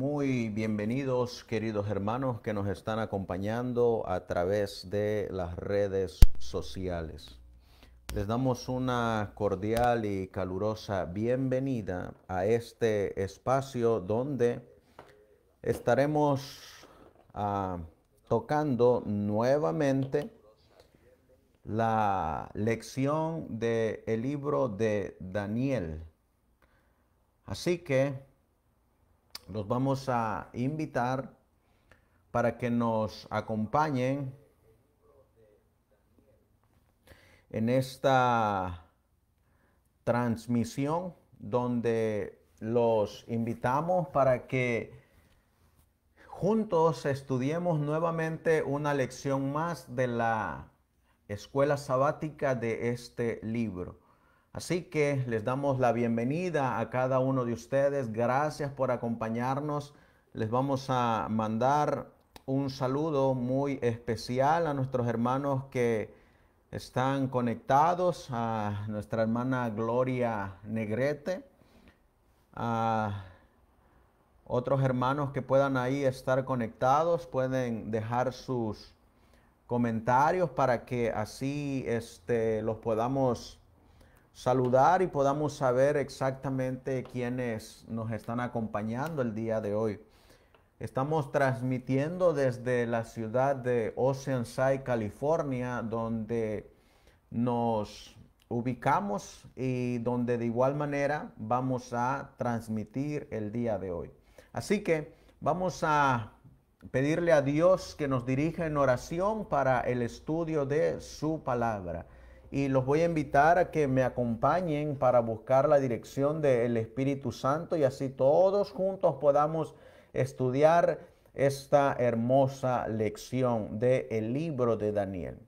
Muy bienvenidos queridos hermanos que nos están acompañando a través de las redes sociales. Les damos una cordial y calurosa bienvenida a este espacio donde estaremos ah, tocando nuevamente la lección del el libro de Daniel. Así que los vamos a invitar para que nos acompañen en esta transmisión donde los invitamos para que juntos estudiemos nuevamente una lección más de la escuela sabática de este libro. Así que les damos la bienvenida a cada uno de ustedes. Gracias por acompañarnos. Les vamos a mandar un saludo muy especial a nuestros hermanos que están conectados, a nuestra hermana Gloria Negrete, a otros hermanos que puedan ahí estar conectados, pueden dejar sus comentarios para que así este, los podamos saludar y podamos saber exactamente quiénes nos están acompañando el día de hoy. Estamos transmitiendo desde la ciudad de Oceanside, California, donde nos ubicamos y donde de igual manera vamos a transmitir el día de hoy. Así que vamos a pedirle a Dios que nos dirija en oración para el estudio de su palabra y los voy a invitar a que me acompañen para buscar la dirección del Espíritu Santo y así todos juntos podamos estudiar esta hermosa lección del libro de Daniel.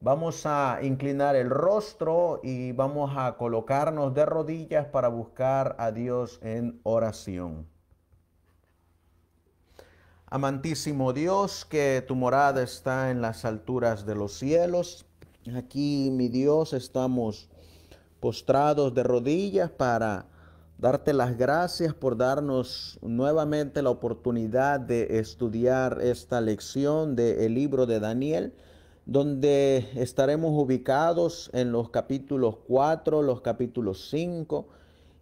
Vamos a inclinar el rostro y vamos a colocarnos de rodillas para buscar a Dios en oración. Amantísimo Dios, que tu morada está en las alturas de los cielos Aquí, mi Dios, estamos postrados de rodillas para darte las gracias por darnos nuevamente la oportunidad de estudiar esta lección del libro de Daniel, donde estaremos ubicados en los capítulos 4, los capítulos 5,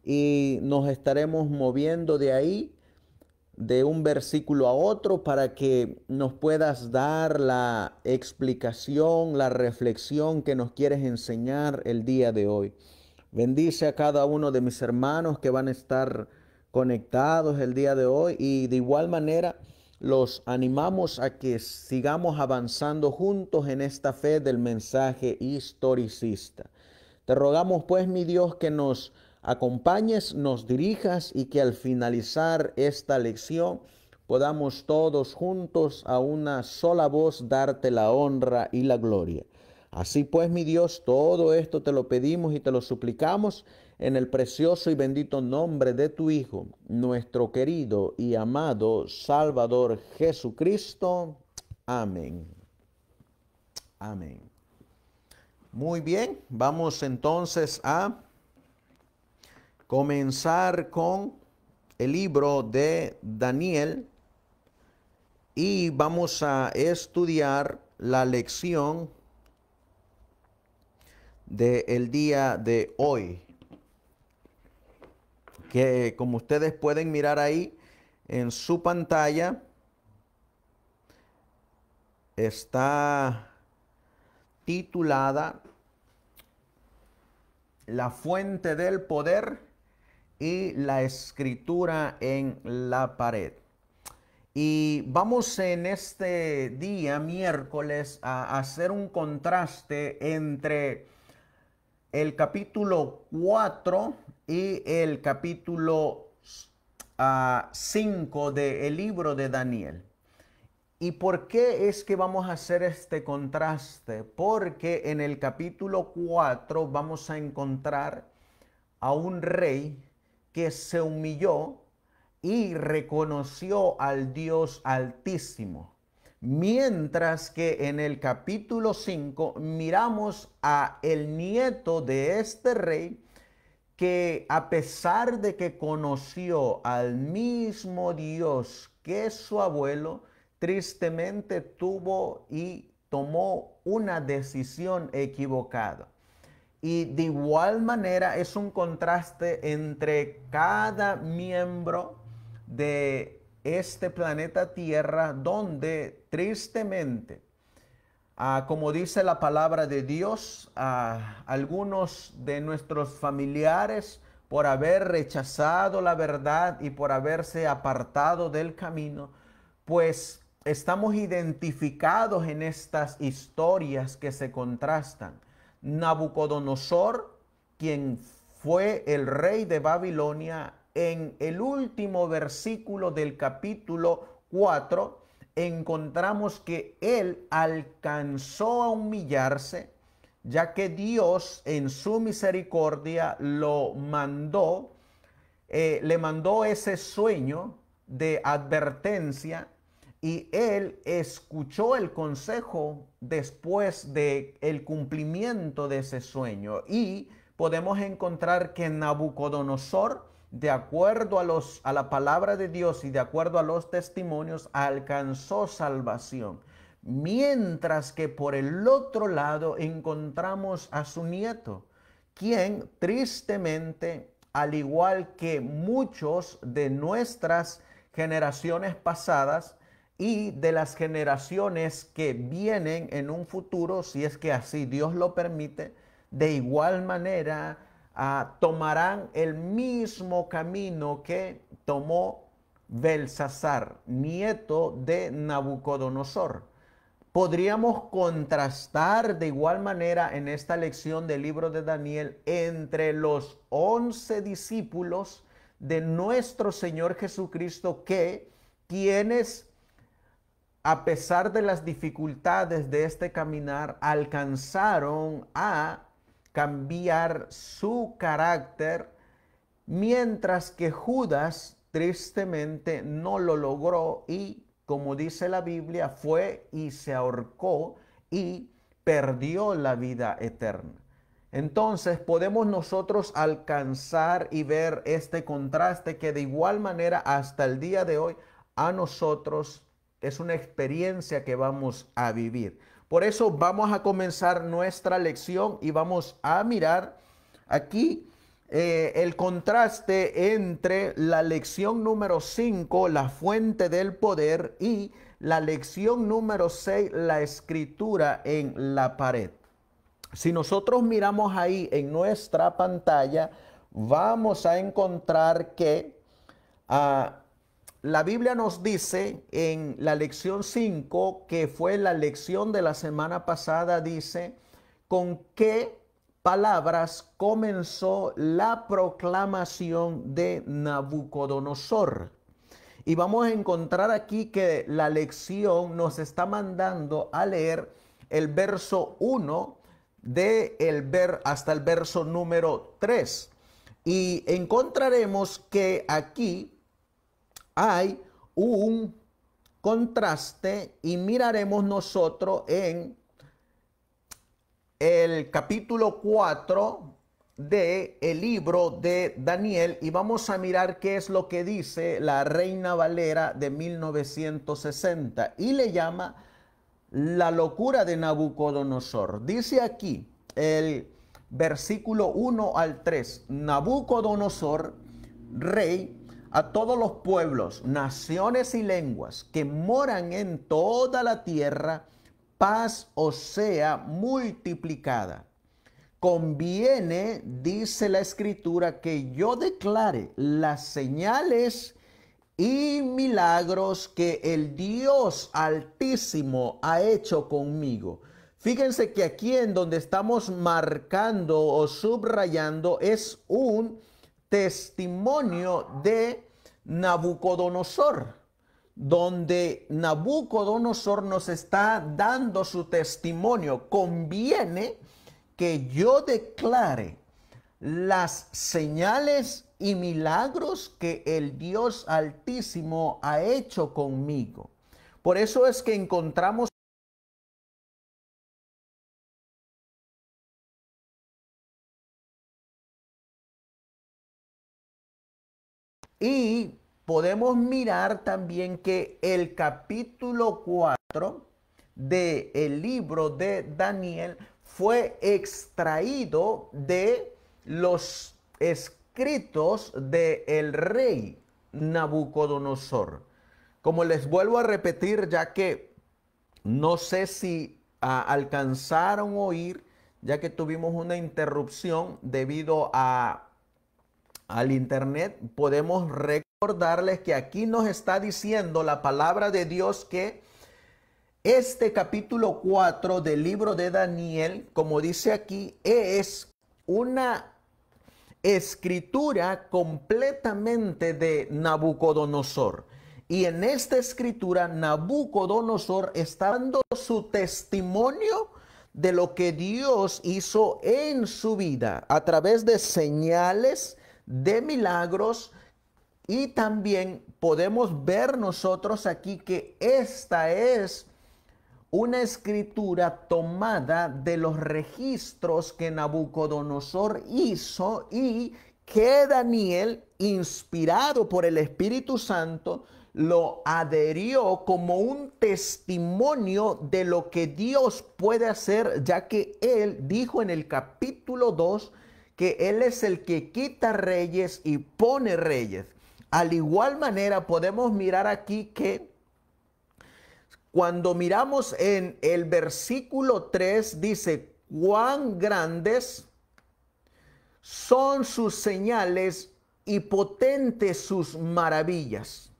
y nos estaremos moviendo de ahí de un versículo a otro para que nos puedas dar la explicación, la reflexión que nos quieres enseñar el día de hoy. Bendice a cada uno de mis hermanos que van a estar conectados el día de hoy y de igual manera los animamos a que sigamos avanzando juntos en esta fe del mensaje historicista. Te rogamos pues, mi Dios, que nos acompañes, nos dirijas y que al finalizar esta lección podamos todos juntos a una sola voz darte la honra y la gloria. Así pues, mi Dios, todo esto te lo pedimos y te lo suplicamos en el precioso y bendito nombre de tu Hijo, nuestro querido y amado Salvador Jesucristo. Amén. Amén. Muy bien, vamos entonces a comenzar con el libro de Daniel y vamos a estudiar la lección del día de hoy. Que como ustedes pueden mirar ahí en su pantalla, está titulada La fuente del poder y la escritura en la pared. Y vamos en este día, miércoles, a hacer un contraste entre el capítulo 4 y el capítulo 5 ah, del libro de Daniel. ¿Y por qué es que vamos a hacer este contraste? Porque en el capítulo 4 vamos a encontrar a un rey que se humilló y reconoció al Dios altísimo. Mientras que en el capítulo 5 miramos a el nieto de este rey que a pesar de que conoció al mismo Dios que su abuelo, tristemente tuvo y tomó una decisión equivocada. Y de igual manera es un contraste entre cada miembro de este planeta Tierra donde tristemente, ah, como dice la palabra de Dios, a ah, algunos de nuestros familiares por haber rechazado la verdad y por haberse apartado del camino, pues estamos identificados en estas historias que se contrastan Nabucodonosor, quien fue el rey de Babilonia, en el último versículo del capítulo 4, encontramos que él alcanzó a humillarse, ya que Dios en su misericordia lo mandó, eh, le mandó ese sueño de advertencia y él escuchó el consejo después de el cumplimiento de ese sueño y podemos encontrar que Nabucodonosor de acuerdo a los a la palabra de Dios y de acuerdo a los testimonios alcanzó salvación mientras que por el otro lado encontramos a su nieto quien tristemente al igual que muchos de nuestras generaciones pasadas y de las generaciones que vienen en un futuro, si es que así Dios lo permite, de igual manera ah, tomarán el mismo camino que tomó Belsasar, nieto de Nabucodonosor. Podríamos contrastar de igual manera en esta lección del libro de Daniel entre los once discípulos de nuestro Señor Jesucristo que quienes a pesar de las dificultades de este caminar, alcanzaron a cambiar su carácter, mientras que Judas tristemente no lo logró y, como dice la Biblia, fue y se ahorcó y perdió la vida eterna. Entonces podemos nosotros alcanzar y ver este contraste que de igual manera hasta el día de hoy a nosotros es una experiencia que vamos a vivir. Por eso vamos a comenzar nuestra lección y vamos a mirar aquí eh, el contraste entre la lección número 5, la fuente del poder, y la lección número 6, la escritura en la pared. Si nosotros miramos ahí en nuestra pantalla, vamos a encontrar que ah, la Biblia nos dice en la lección 5, que fue la lección de la semana pasada, dice, ¿con qué palabras comenzó la proclamación de Nabucodonosor? Y vamos a encontrar aquí que la lección nos está mandando a leer el verso 1 de el ver, hasta el verso número 3. Y encontraremos que aquí hay un contraste y miraremos nosotros en el capítulo 4 de el libro de Daniel y vamos a mirar qué es lo que dice la Reina Valera de 1960 y le llama la locura de Nabucodonosor. Dice aquí el versículo 1 al 3, Nabucodonosor, rey a todos los pueblos, naciones y lenguas que moran en toda la tierra, paz o sea multiplicada. Conviene, dice la escritura, que yo declare las señales y milagros que el Dios altísimo ha hecho conmigo. Fíjense que aquí en donde estamos marcando o subrayando es un testimonio de Nabucodonosor, donde Nabucodonosor nos está dando su testimonio. Conviene que yo declare las señales y milagros que el Dios Altísimo ha hecho conmigo. Por eso es que encontramos Y podemos mirar también que el capítulo 4 del libro de Daniel fue extraído de los escritos del rey Nabucodonosor. Como les vuelvo a repetir, ya que no sé si ah, alcanzaron a oír, ya que tuvimos una interrupción debido a al Internet, podemos recordarles que aquí nos está diciendo la palabra de Dios que este capítulo 4 del libro de Daniel, como dice aquí, es una escritura completamente de Nabucodonosor. Y en esta escritura, Nabucodonosor está dando su testimonio de lo que Dios hizo en su vida a través de señales de milagros y también podemos ver nosotros aquí que esta es una escritura tomada de los registros que Nabucodonosor hizo y que Daniel, inspirado por el Espíritu Santo, lo adherió como un testimonio de lo que Dios puede hacer, ya que él dijo en el capítulo 2, que Él es el que quita reyes y pone reyes. Al igual manera podemos mirar aquí que cuando miramos en el versículo 3 dice, cuán grandes son sus señales y potentes sus maravillas.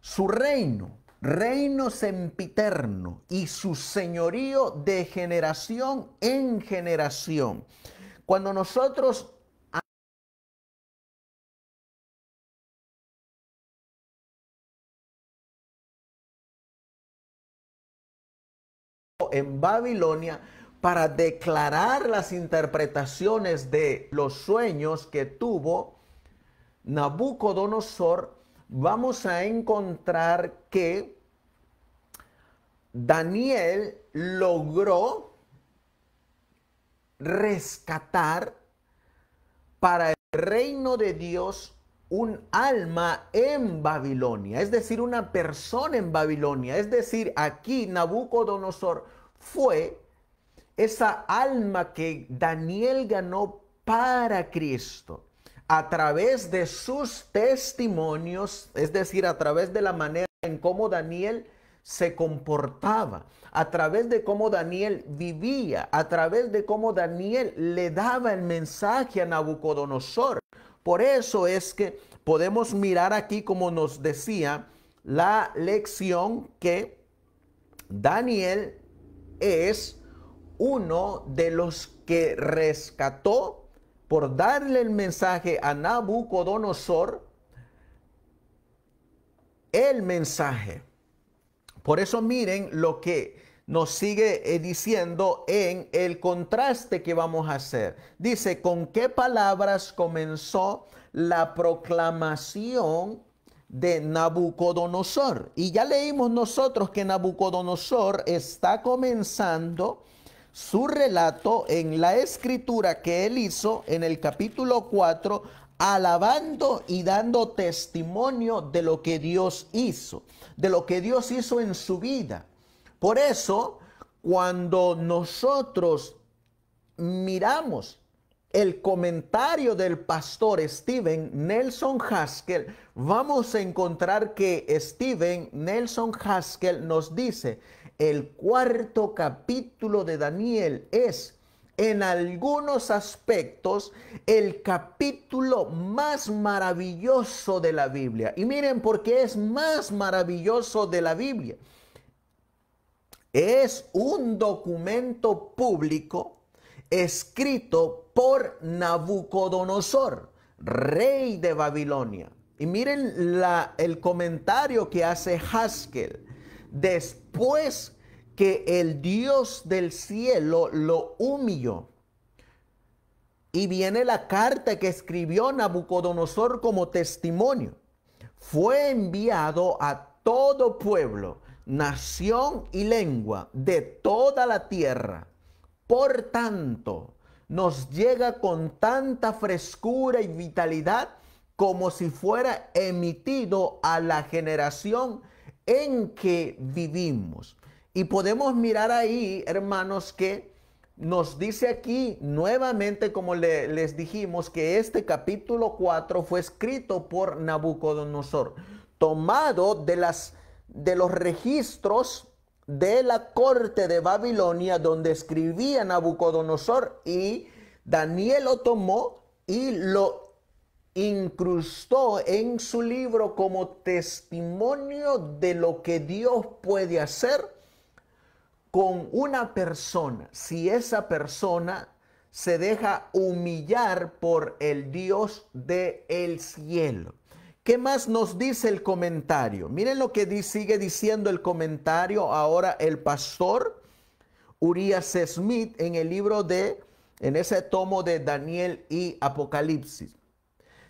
Su reino, reino sempiterno y su señorío de generación en generación. Cuando nosotros en Babilonia para declarar las interpretaciones de los sueños que tuvo Nabucodonosor, vamos a encontrar que Daniel logró rescatar para el reino de Dios un alma en Babilonia, es decir, una persona en Babilonia, es decir, aquí Nabucodonosor fue esa alma que Daniel ganó para Cristo a través de sus testimonios, es decir, a través de la manera en cómo Daniel se comportaba, a través de cómo Daniel vivía, a través de cómo Daniel le daba el mensaje a Nabucodonosor. Por eso es que podemos mirar aquí, como nos decía, la lección que Daniel es uno de los que rescató por darle el mensaje a Nabucodonosor, el mensaje por eso miren lo que nos sigue eh, diciendo en el contraste que vamos a hacer. Dice, ¿con qué palabras comenzó la proclamación de Nabucodonosor? Y ya leímos nosotros que Nabucodonosor está comenzando su relato en la escritura que él hizo en el capítulo 4, alabando y dando testimonio de lo que Dios hizo de lo que Dios hizo en su vida. Por eso, cuando nosotros miramos el comentario del pastor Steven Nelson Haskell, vamos a encontrar que Steven Nelson Haskell nos dice, el cuarto capítulo de Daniel es en algunos aspectos el capítulo más maravilloso de la Biblia. Y miren porque es más maravilloso de la Biblia. Es un documento público escrito por Nabucodonosor, rey de Babilonia. Y miren el comentario que hace Haskell. Después que el Dios del cielo lo humilló. Y viene la carta que escribió Nabucodonosor como testimonio. Fue enviado a todo pueblo, nación y lengua de toda la tierra. Por tanto, nos llega con tanta frescura y vitalidad como si fuera emitido a la generación en que vivimos. Y podemos mirar ahí, hermanos, que nos dice aquí nuevamente, como les dijimos, que este capítulo 4 fue escrito por Nabucodonosor, tomado de, las, de los registros de la corte de Babilonia donde escribía Nabucodonosor y Daniel lo tomó y lo incrustó en su libro como testimonio de lo que Dios puede hacer con una persona si esa persona se deja humillar por el Dios del el cielo. ¿Qué más nos dice el comentario? Miren lo que sigue diciendo el comentario ahora el pastor Urias Smith en el libro de, en ese tomo de Daniel y Apocalipsis.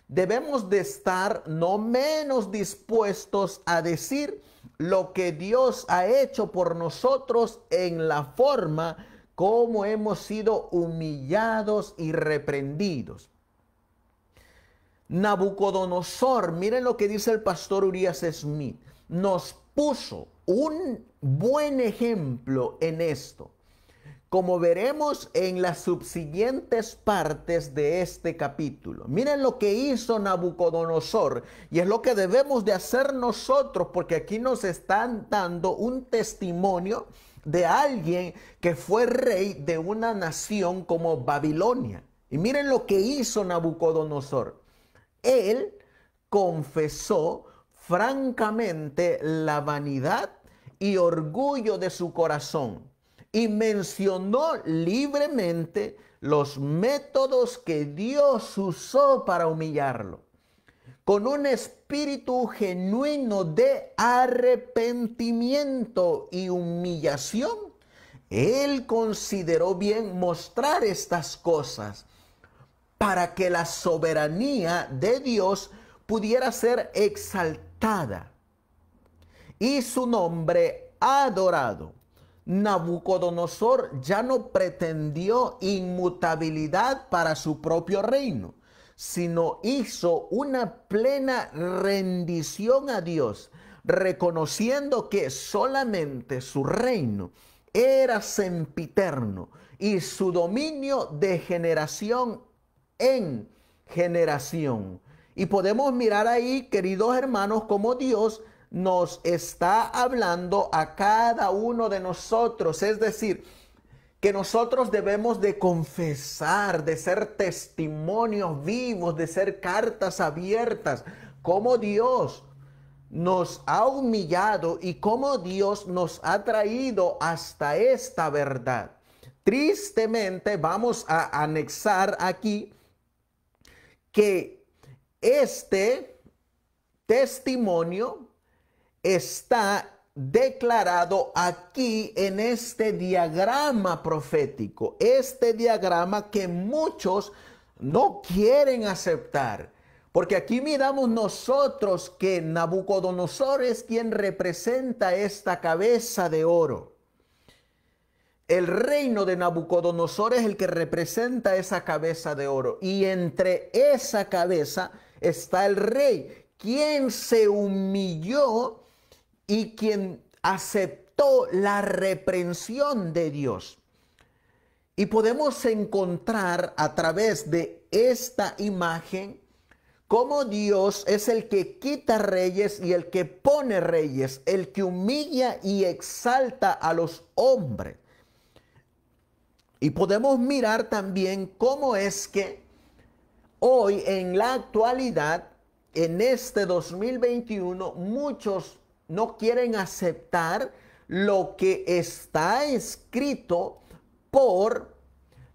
Debemos de estar no menos dispuestos a decir lo que Dios ha hecho por nosotros en la forma como hemos sido humillados y reprendidos. Nabucodonosor, miren lo que dice el pastor Urias Smith, nos puso un buen ejemplo en esto como veremos en las subsiguientes partes de este capítulo. Miren lo que hizo Nabucodonosor y es lo que debemos de hacer nosotros porque aquí nos están dando un testimonio de alguien que fue rey de una nación como Babilonia. Y miren lo que hizo Nabucodonosor. Él confesó francamente la vanidad y orgullo de su corazón y mencionó libremente los métodos que Dios usó para humillarlo, con un espíritu genuino de arrepentimiento y humillación. Él consideró bien mostrar estas cosas para que la soberanía de Dios pudiera ser exaltada y su nombre adorado. Nabucodonosor ya no pretendió inmutabilidad para su propio reino, sino hizo una plena rendición a Dios, reconociendo que solamente su reino era sempiterno y su dominio de generación en generación. Y podemos mirar ahí, queridos hermanos, como Dios nos está hablando a cada uno de nosotros. Es decir, que nosotros debemos de confesar, de ser testimonios vivos, de ser cartas abiertas, como Dios nos ha humillado y cómo Dios nos ha traído hasta esta verdad. Tristemente vamos a anexar aquí que este testimonio está declarado aquí en este diagrama profético, este diagrama que muchos no quieren aceptar. Porque aquí miramos nosotros que Nabucodonosor es quien representa esta cabeza de oro. El reino de Nabucodonosor es el que representa esa cabeza de oro. Y entre esa cabeza está el rey, quien se humilló y quien aceptó la reprensión de Dios. Y podemos encontrar a través de esta imagen cómo Dios es el que quita reyes y el que pone reyes, el que humilla y exalta a los hombres. Y podemos mirar también cómo es que hoy en la actualidad, en este 2021, muchos no quieren aceptar lo que está escrito por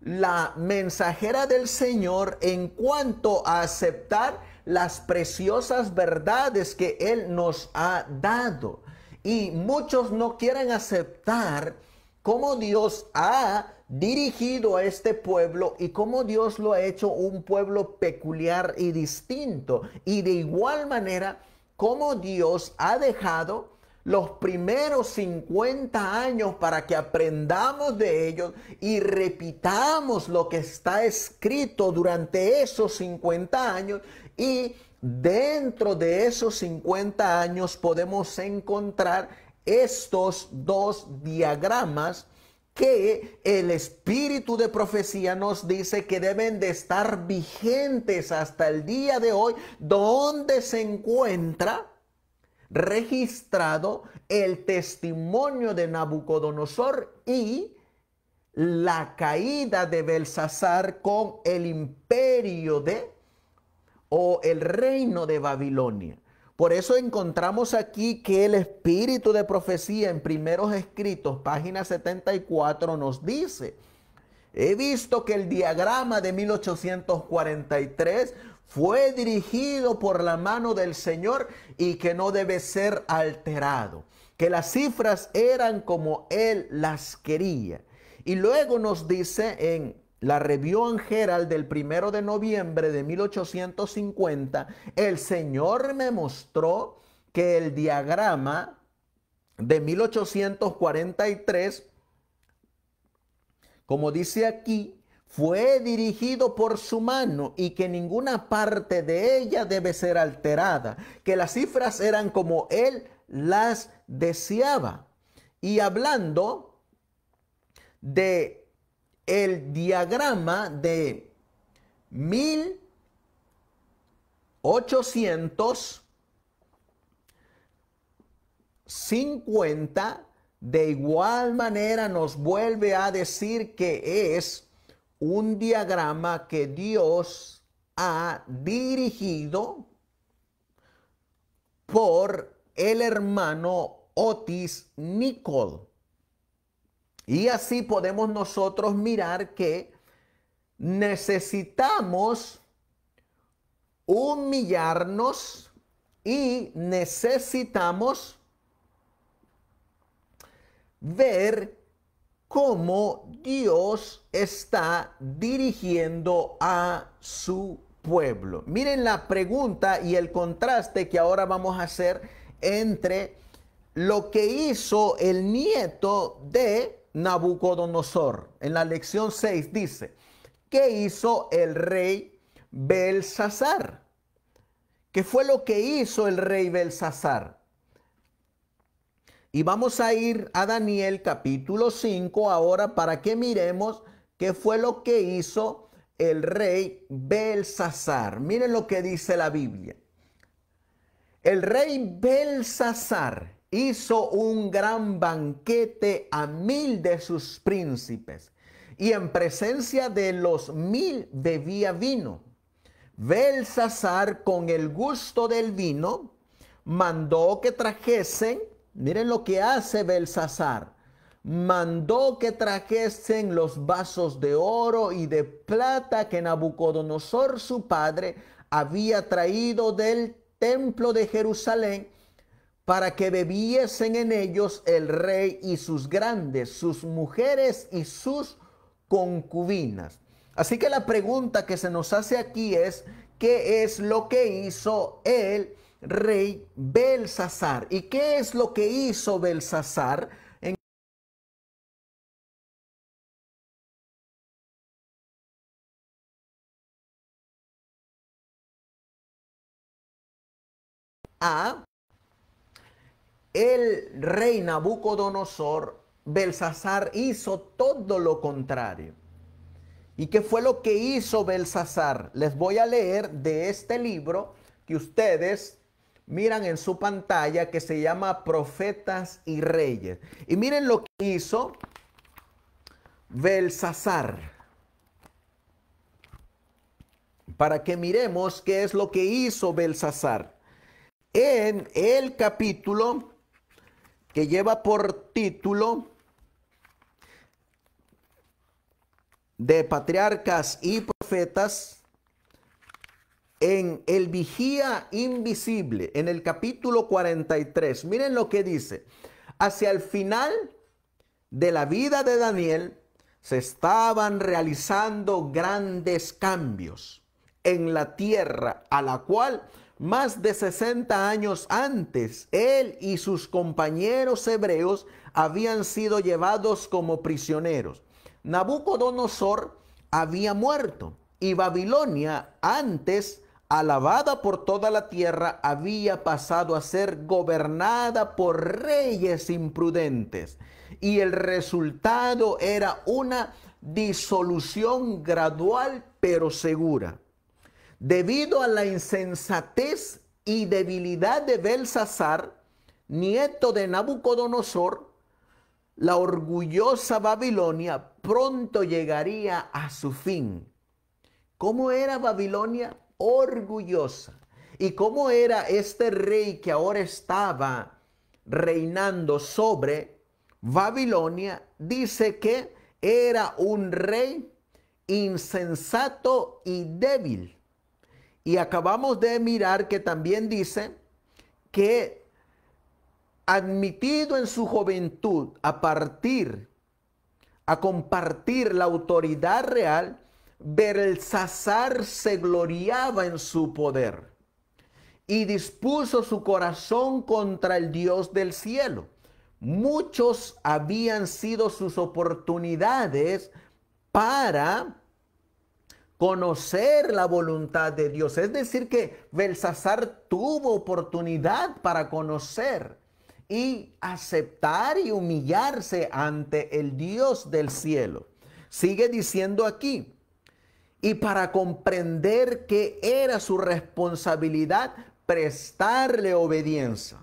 la mensajera del Señor en cuanto a aceptar las preciosas verdades que Él nos ha dado. Y muchos no quieren aceptar cómo Dios ha dirigido a este pueblo y cómo Dios lo ha hecho un pueblo peculiar y distinto. Y de igual manera, cómo Dios ha dejado los primeros 50 años para que aprendamos de ellos y repitamos lo que está escrito durante esos 50 años y dentro de esos 50 años podemos encontrar estos dos diagramas que el espíritu de profecía nos dice que deben de estar vigentes hasta el día de hoy, donde se encuentra registrado el testimonio de Nabucodonosor y la caída de Belsasar con el imperio de o el reino de Babilonia. Por eso encontramos aquí que el espíritu de profecía en primeros escritos, página 74, nos dice, he visto que el diagrama de 1843 fue dirigido por la mano del Señor y que no debe ser alterado, que las cifras eran como Él las quería. Y luego nos dice en la Review en del primero de noviembre de 1850, el Señor me mostró que el diagrama de 1843, como dice aquí, fue dirigido por su mano y que ninguna parte de ella debe ser alterada, que las cifras eran como él las deseaba. Y hablando de el diagrama de 1850 de igual manera nos vuelve a decir que es un diagrama que Dios ha dirigido por el hermano Otis Nicol. Y así podemos nosotros mirar que necesitamos humillarnos y necesitamos ver cómo Dios está dirigiendo a su pueblo. Miren la pregunta y el contraste que ahora vamos a hacer entre lo que hizo el nieto de Nabucodonosor. En la lección 6 dice, ¿qué hizo el rey Belsasar? ¿Qué fue lo que hizo el rey Belsasar? Y vamos a ir a Daniel capítulo 5 ahora para que miremos qué fue lo que hizo el rey Belsasar. Miren lo que dice la Biblia. El rey Belsasar hizo un gran banquete a mil de sus príncipes y en presencia de los mil bebía vino. Belsasar con el gusto del vino mandó que trajesen, miren lo que hace Belsasar, mandó que trajesen los vasos de oro y de plata que Nabucodonosor su padre había traído del templo de Jerusalén para que bebiesen en ellos el rey y sus grandes, sus mujeres y sus concubinas. Así que la pregunta que se nos hace aquí es, ¿qué es lo que hizo el rey Belsasar? ¿Y qué es lo que hizo Belsasar? el rey Nabucodonosor, Belsasar hizo todo lo contrario. ¿Y qué fue lo que hizo Belsasar? Les voy a leer de este libro que ustedes miran en su pantalla que se llama Profetas y Reyes. Y miren lo que hizo Belsasar. Para que miremos qué es lo que hizo Belsasar. En el capítulo que lleva por título de patriarcas y profetas en el vigía invisible, en el capítulo 43. Miren lo que dice. Hacia el final de la vida de Daniel se estaban realizando grandes cambios en la tierra a la cual más de 60 años antes, él y sus compañeros hebreos habían sido llevados como prisioneros. Nabucodonosor había muerto y Babilonia, antes alabada por toda la tierra, había pasado a ser gobernada por reyes imprudentes. Y el resultado era una disolución gradual pero segura. Debido a la insensatez y debilidad de Belsasar, nieto de Nabucodonosor, la orgullosa Babilonia pronto llegaría a su fin. ¿Cómo era Babilonia? Orgullosa. ¿Y cómo era este rey que ahora estaba reinando sobre Babilonia? Dice que era un rey insensato y débil. Y acabamos de mirar que también dice que admitido en su juventud a partir, a compartir la autoridad real, Belsasar se gloriaba en su poder y dispuso su corazón contra el Dios del cielo. Muchos habían sido sus oportunidades para conocer la voluntad de Dios. Es decir, que Belsasar tuvo oportunidad para conocer y aceptar y humillarse ante el Dios del cielo. Sigue diciendo aquí, y para comprender que era su responsabilidad prestarle obediencia.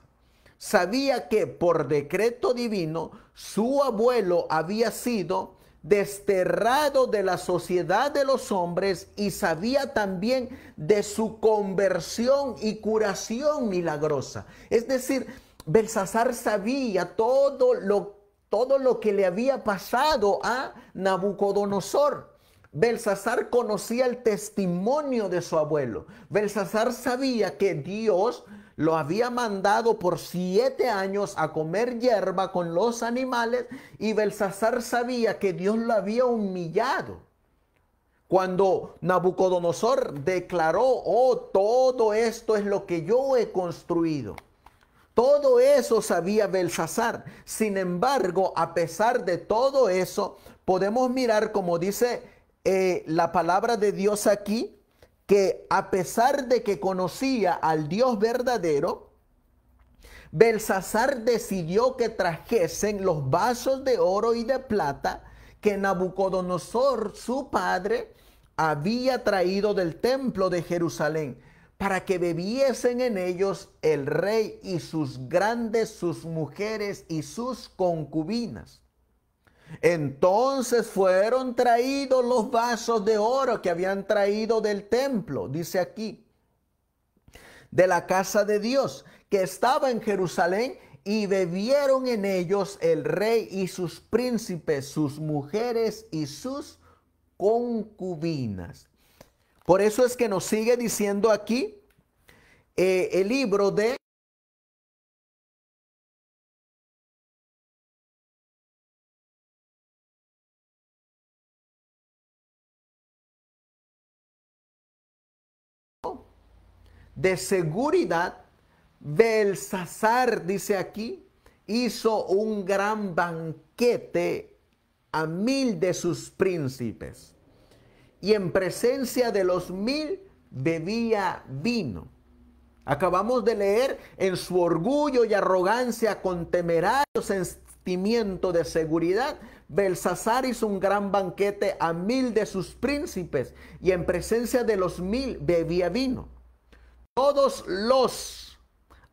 Sabía que por decreto divino su abuelo había sido desterrado de la sociedad de los hombres y sabía también de su conversión y curación milagrosa. Es decir, Belsasar sabía todo lo, todo lo que le había pasado a Nabucodonosor. Belsasar conocía el testimonio de su abuelo. Belsasar sabía que Dios lo había mandado por siete años a comer hierba con los animales y Belsasar sabía que Dios lo había humillado. Cuando Nabucodonosor declaró, oh, todo esto es lo que yo he construido. Todo eso sabía Belsasar. Sin embargo, a pesar de todo eso, podemos mirar como dice eh, la palabra de Dios aquí, que a pesar de que conocía al Dios verdadero, Belsasar decidió que trajesen los vasos de oro y de plata que Nabucodonosor, su padre, había traído del templo de Jerusalén, para que bebiesen en ellos el rey y sus grandes, sus mujeres y sus concubinas. Entonces fueron traídos los vasos de oro que habían traído del templo, dice aquí, de la casa de Dios, que estaba en Jerusalén, y bebieron en ellos el rey y sus príncipes, sus mujeres y sus concubinas. Por eso es que nos sigue diciendo aquí eh, el libro de de seguridad, Belsasar, dice aquí, hizo un gran banquete a mil de sus príncipes. Y en presencia de los mil bebía vino. Acabamos de leer en su orgullo y arrogancia con temerario sentimiento de seguridad. Belsasar hizo un gran banquete a mil de sus príncipes y en presencia de los mil bebía vino. Todos los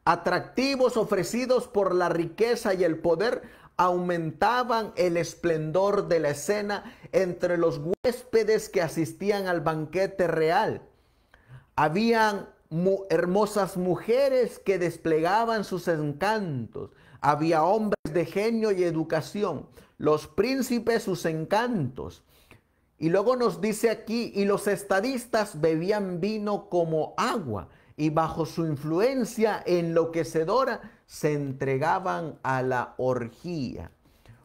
atractivos ofrecidos por la riqueza y el poder aumentaban el esplendor de la escena entre los huéspedes que asistían al banquete real. Habían hermosas mujeres que desplegaban sus encantos. Había hombres de genio y educación. Los príncipes sus encantos. Y luego nos dice aquí, y los estadistas bebían vino como agua y bajo su influencia enloquecedora se entregaban a la orgía.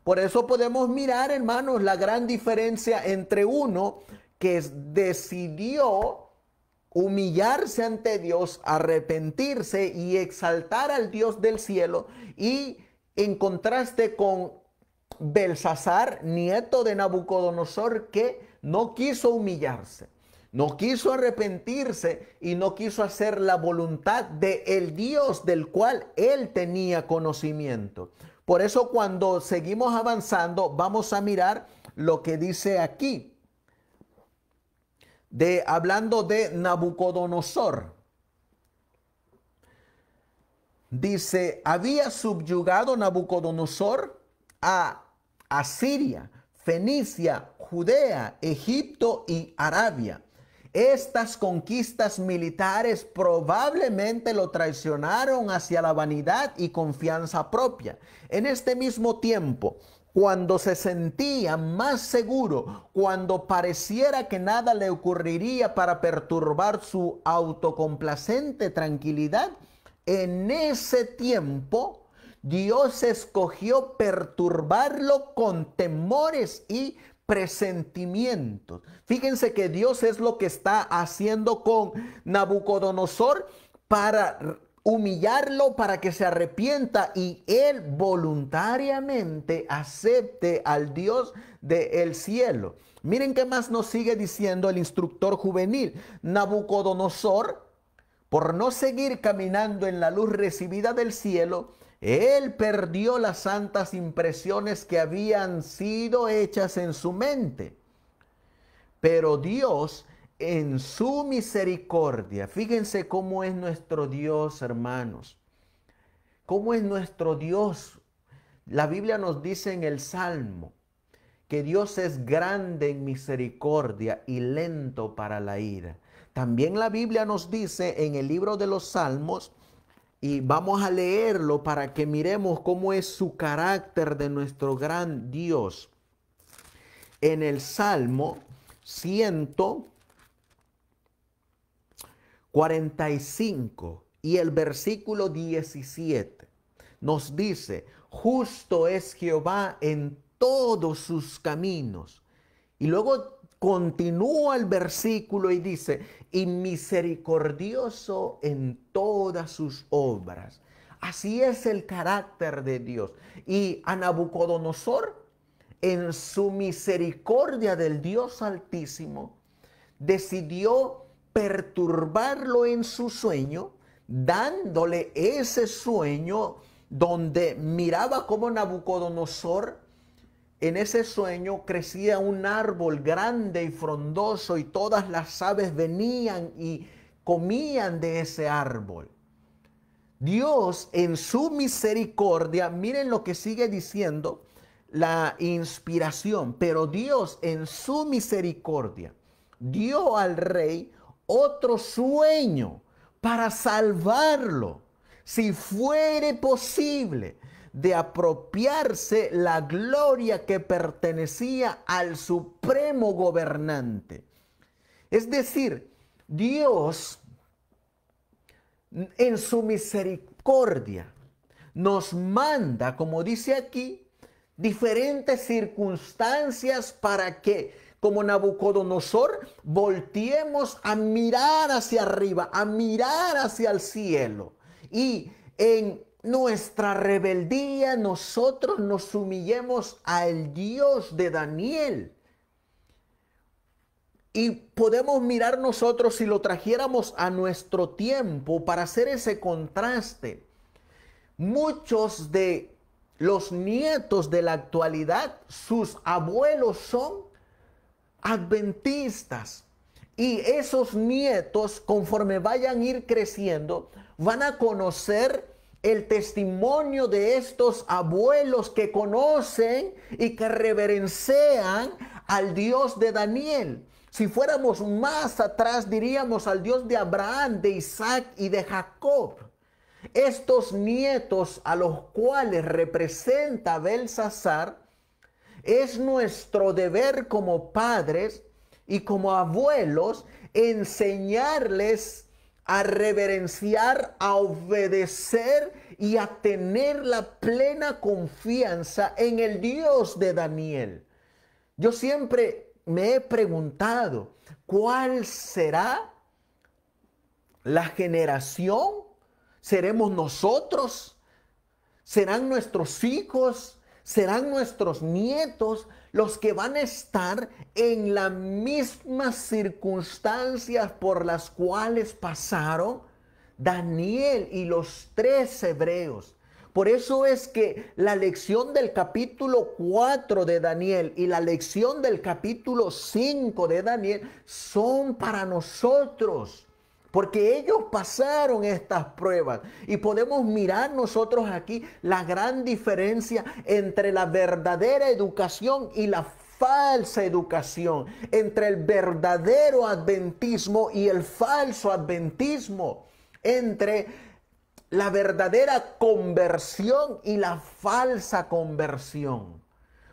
Por eso podemos mirar, hermanos, la gran diferencia entre uno que decidió humillarse ante Dios, arrepentirse y exaltar al Dios del cielo y en contraste con Belsasar, nieto de Nabucodonosor, que no quiso humillarse. No quiso arrepentirse y no quiso hacer la voluntad de el Dios del cual él tenía conocimiento. Por eso cuando seguimos avanzando vamos a mirar lo que dice aquí. De, hablando de Nabucodonosor. Dice, había subyugado Nabucodonosor a Asiria, Fenicia, Judea, Egipto y Arabia estas conquistas militares probablemente lo traicionaron hacia la vanidad y confianza propia. En este mismo tiempo, cuando se sentía más seguro, cuando pareciera que nada le ocurriría para perturbar su autocomplacente tranquilidad, en ese tiempo Dios escogió perturbarlo con temores y presentimientos. Fíjense que Dios es lo que está haciendo con Nabucodonosor para humillarlo para que se arrepienta y él voluntariamente acepte al Dios del cielo. Miren qué más nos sigue diciendo el instructor juvenil. Nabucodonosor, por no seguir caminando en la luz recibida del cielo, él perdió las santas impresiones que habían sido hechas en su mente. Pero Dios, en su misericordia, fíjense cómo es nuestro Dios, hermanos. ¿Cómo es nuestro Dios? La Biblia nos dice en el Salmo que Dios es grande en misericordia y lento para la ira. También la Biblia nos dice en el libro de los Salmos y vamos a leerlo para que miremos cómo es su carácter de nuestro gran Dios. En el Salmo 145 y el versículo 17 nos dice, justo es Jehová en todos sus caminos. Y luego Continúa el versículo y dice, y misericordioso en todas sus obras. Así es el carácter de Dios. Y a Nabucodonosor, en su misericordia del Dios Altísimo, decidió perturbarlo en su sueño, dándole ese sueño donde miraba como Nabucodonosor en ese sueño crecía un árbol grande y frondoso y todas las aves venían y comían de ese árbol. Dios en su misericordia, miren lo que sigue diciendo la inspiración, pero Dios en su misericordia dio al rey otro sueño para salvarlo, si fuere posible de apropiarse la gloria que pertenecía al supremo gobernante. Es decir, Dios en su misericordia nos manda, como dice aquí, diferentes circunstancias para que, como Nabucodonosor, volteemos a mirar hacia arriba, a mirar hacia el cielo. Y en nuestra rebeldía, nosotros nos humillemos al Dios de Daniel. Y podemos mirar nosotros si lo trajéramos a nuestro tiempo para hacer ese contraste. Muchos de los nietos de la actualidad, sus abuelos son adventistas. Y esos nietos, conforme vayan ir creciendo, van a conocer el testimonio de estos abuelos que conocen y que reverencian al Dios de Daniel. Si fuéramos más atrás, diríamos al Dios de Abraham, de Isaac y de Jacob. Estos nietos a los cuales representa Belsasar, es nuestro deber como padres y como abuelos enseñarles a reverenciar, a obedecer y a tener la plena confianza en el Dios de Daniel. Yo siempre me he preguntado, ¿cuál será la generación? ¿Seremos nosotros? ¿Serán nuestros hijos? ¿Serán nuestros nietos los que van a estar en las mismas circunstancias por las cuales pasaron Daniel y los tres hebreos. Por eso es que la lección del capítulo 4 de Daniel y la lección del capítulo 5 de Daniel son para nosotros porque ellos pasaron estas pruebas y podemos mirar nosotros aquí la gran diferencia entre la verdadera educación y la falsa educación, entre el verdadero adventismo y el falso adventismo, entre la verdadera conversión y la falsa conversión.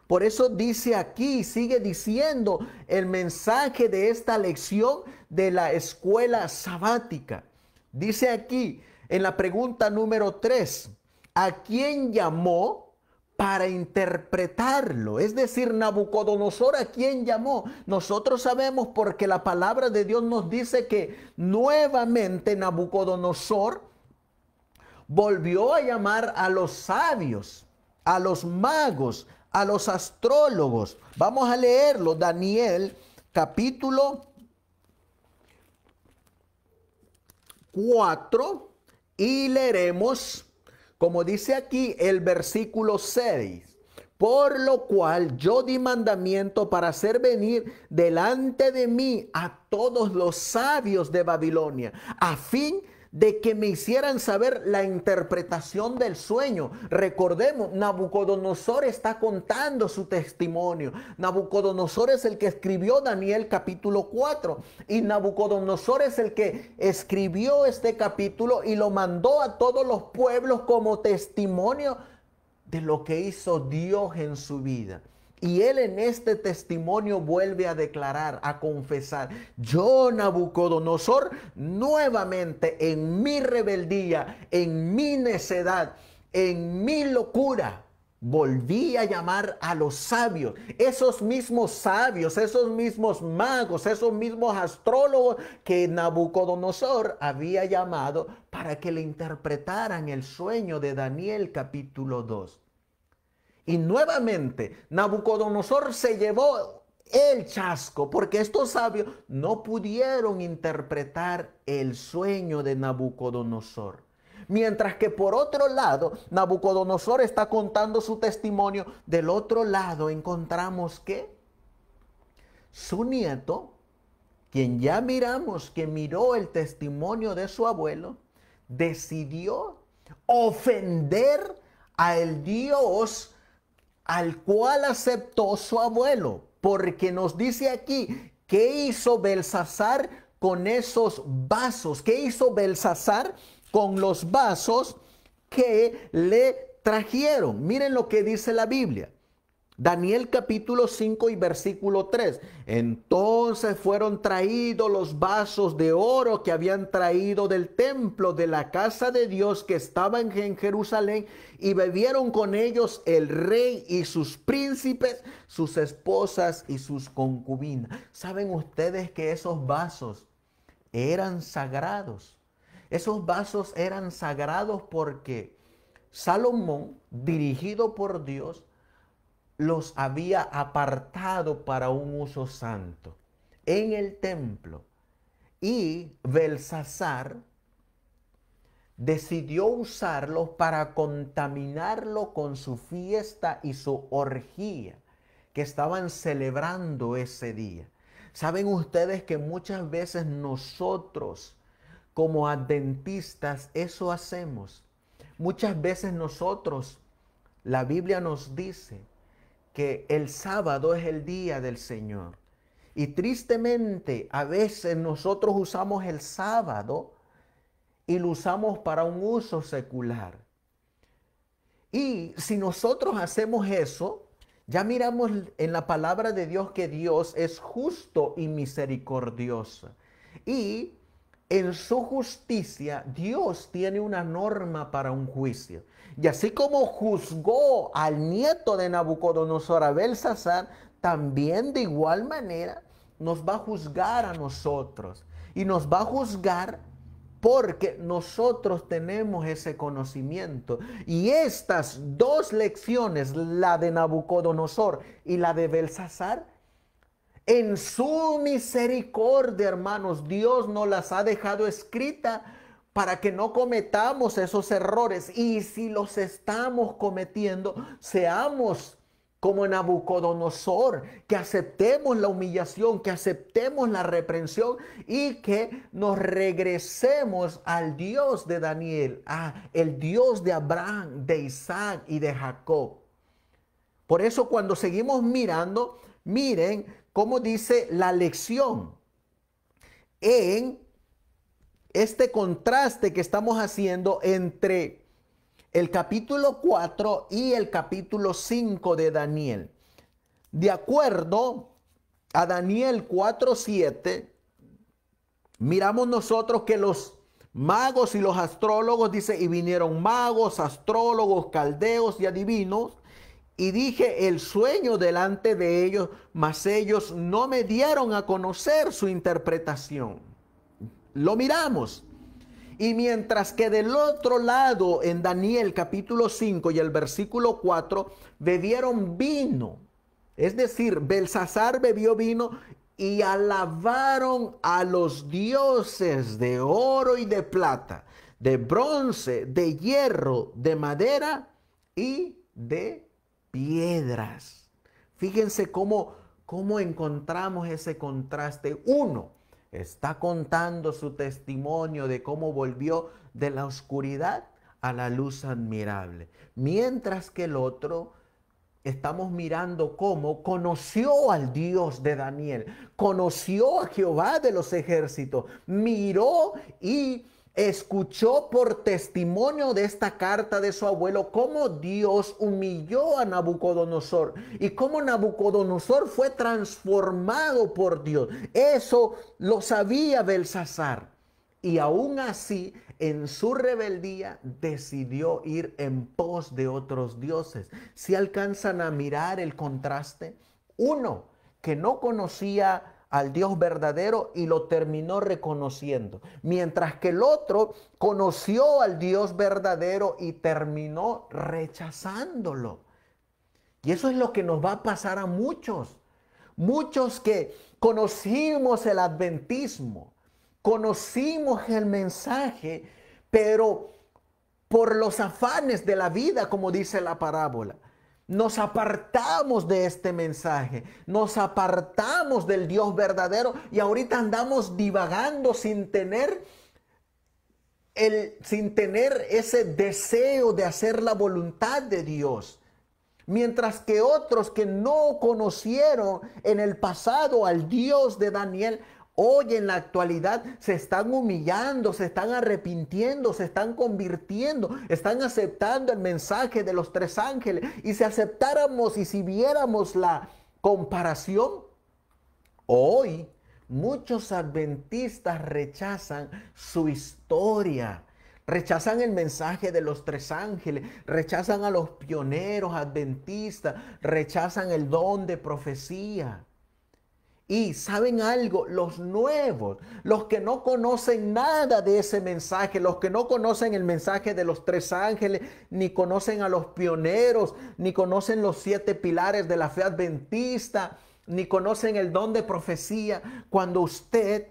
Por eso dice aquí, sigue diciendo el mensaje de esta lección, de la escuela sabática. Dice aquí en la pregunta número 3, ¿a quién llamó para interpretarlo. Es decir, Nabucodonosor a quién llamó. Nosotros sabemos porque la palabra de Dios nos dice que nuevamente Nabucodonosor volvió a llamar a los sabios, a los magos, a los astrólogos. Vamos a leerlo, Daniel capítulo 4 y leeremos, como dice aquí, el versículo 6. Por lo cual yo di mandamiento para hacer venir delante de mí a todos los sabios de Babilonia, a fin de que me hicieran saber la interpretación del sueño. Recordemos, Nabucodonosor está contando su testimonio. Nabucodonosor es el que escribió Daniel capítulo 4 y Nabucodonosor es el que escribió este capítulo y lo mandó a todos los pueblos como testimonio de lo que hizo Dios en su vida. Y él en este testimonio vuelve a declarar, a confesar, yo Nabucodonosor, nuevamente en mi rebeldía, en mi necedad, en mi locura, Volví a llamar a los sabios, esos mismos sabios, esos mismos magos, esos mismos astrólogos que Nabucodonosor había llamado para que le interpretaran el sueño de Daniel capítulo 2. Y nuevamente, Nabucodonosor se llevó el chasco, porque estos sabios no pudieron interpretar el sueño de Nabucodonosor. Mientras que por otro lado, Nabucodonosor está contando su testimonio, del otro lado encontramos que su nieto, quien ya miramos que miró el testimonio de su abuelo, decidió ofender al Dios al cual aceptó su abuelo, porque nos dice aquí, ¿qué hizo Belsasar con esos vasos? ¿Qué hizo Belsasar con los vasos que le trajeron? Miren lo que dice la Biblia. Daniel capítulo 5 y versículo 3. Entonces fueron traídos los vasos de oro que habían traído del templo de la casa de Dios que estaba en Jerusalén y bebieron con ellos el rey y sus príncipes, sus esposas y sus concubinas. ¿Saben ustedes que esos vasos eran sagrados? Esos vasos eran sagrados porque Salomón, dirigido por Dios, los había apartado para un uso santo en el templo. Y Belsasar decidió usarlos para contaminarlo con su fiesta y su orgía que estaban celebrando ese día. Saben ustedes que muchas veces nosotros como adventistas eso hacemos. Muchas veces nosotros, la Biblia nos dice, que el sábado es el día del Señor. Y tristemente a veces nosotros usamos el sábado y lo usamos para un uso secular. Y si nosotros hacemos eso, ya miramos en la palabra de Dios que Dios es justo y misericordioso. Y en su justicia, Dios tiene una norma para un juicio. Y así como juzgó al nieto de Nabucodonosor, a Belsasar, también de igual manera nos va a juzgar a nosotros. Y nos va a juzgar porque nosotros tenemos ese conocimiento. Y estas dos lecciones, la de Nabucodonosor y la de Belsasar, en su misericordia, hermanos, Dios nos las ha dejado escrita para que no cometamos esos errores. Y si los estamos cometiendo, seamos como Nabucodonosor, que aceptemos la humillación, que aceptemos la reprensión y que nos regresemos al Dios de Daniel, a el Dios de Abraham, de Isaac y de Jacob. Por eso cuando seguimos mirando, miren ¿Cómo dice la lección? En este contraste que estamos haciendo entre el capítulo 4 y el capítulo 5 de Daniel. De acuerdo a Daniel 4.7, miramos nosotros que los magos y los astrólogos, dice, y vinieron magos, astrólogos, caldeos y adivinos, y dije el sueño delante de ellos, mas ellos no me dieron a conocer su interpretación. Lo miramos. Y mientras que del otro lado, en Daniel capítulo 5 y el versículo 4, bebieron vino. Es decir, Belsasar bebió vino y alabaron a los dioses de oro y de plata, de bronce, de hierro, de madera y de piedras. Fíjense cómo, cómo encontramos ese contraste. Uno está contando su testimonio de cómo volvió de la oscuridad a la luz admirable, mientras que el otro estamos mirando cómo conoció al Dios de Daniel, conoció a Jehová de los ejércitos, miró y escuchó por testimonio de esta carta de su abuelo cómo Dios humilló a Nabucodonosor y cómo Nabucodonosor fue transformado por Dios. Eso lo sabía Belsasar. Y aún así, en su rebeldía, decidió ir en pos de otros dioses. Si alcanzan a mirar el contraste, uno que no conocía al Dios verdadero y lo terminó reconociendo. Mientras que el otro conoció al Dios verdadero y terminó rechazándolo. Y eso es lo que nos va a pasar a muchos. Muchos que conocimos el adventismo, conocimos el mensaje, pero por los afanes de la vida, como dice la parábola, nos apartamos de este mensaje, nos apartamos del Dios verdadero y ahorita andamos divagando sin tener el, sin tener ese deseo de hacer la voluntad de Dios. Mientras que otros que no conocieron en el pasado al Dios de Daniel Hoy en la actualidad se están humillando, se están arrepintiendo, se están convirtiendo, están aceptando el mensaje de los tres ángeles. Y si aceptáramos y si viéramos la comparación, hoy muchos adventistas rechazan su historia. Rechazan el mensaje de los tres ángeles, rechazan a los pioneros adventistas, rechazan el don de profecía. Y saben algo, los nuevos, los que no conocen nada de ese mensaje, los que no conocen el mensaje de los tres ángeles, ni conocen a los pioneros, ni conocen los siete pilares de la fe adventista, ni conocen el don de profecía, cuando usted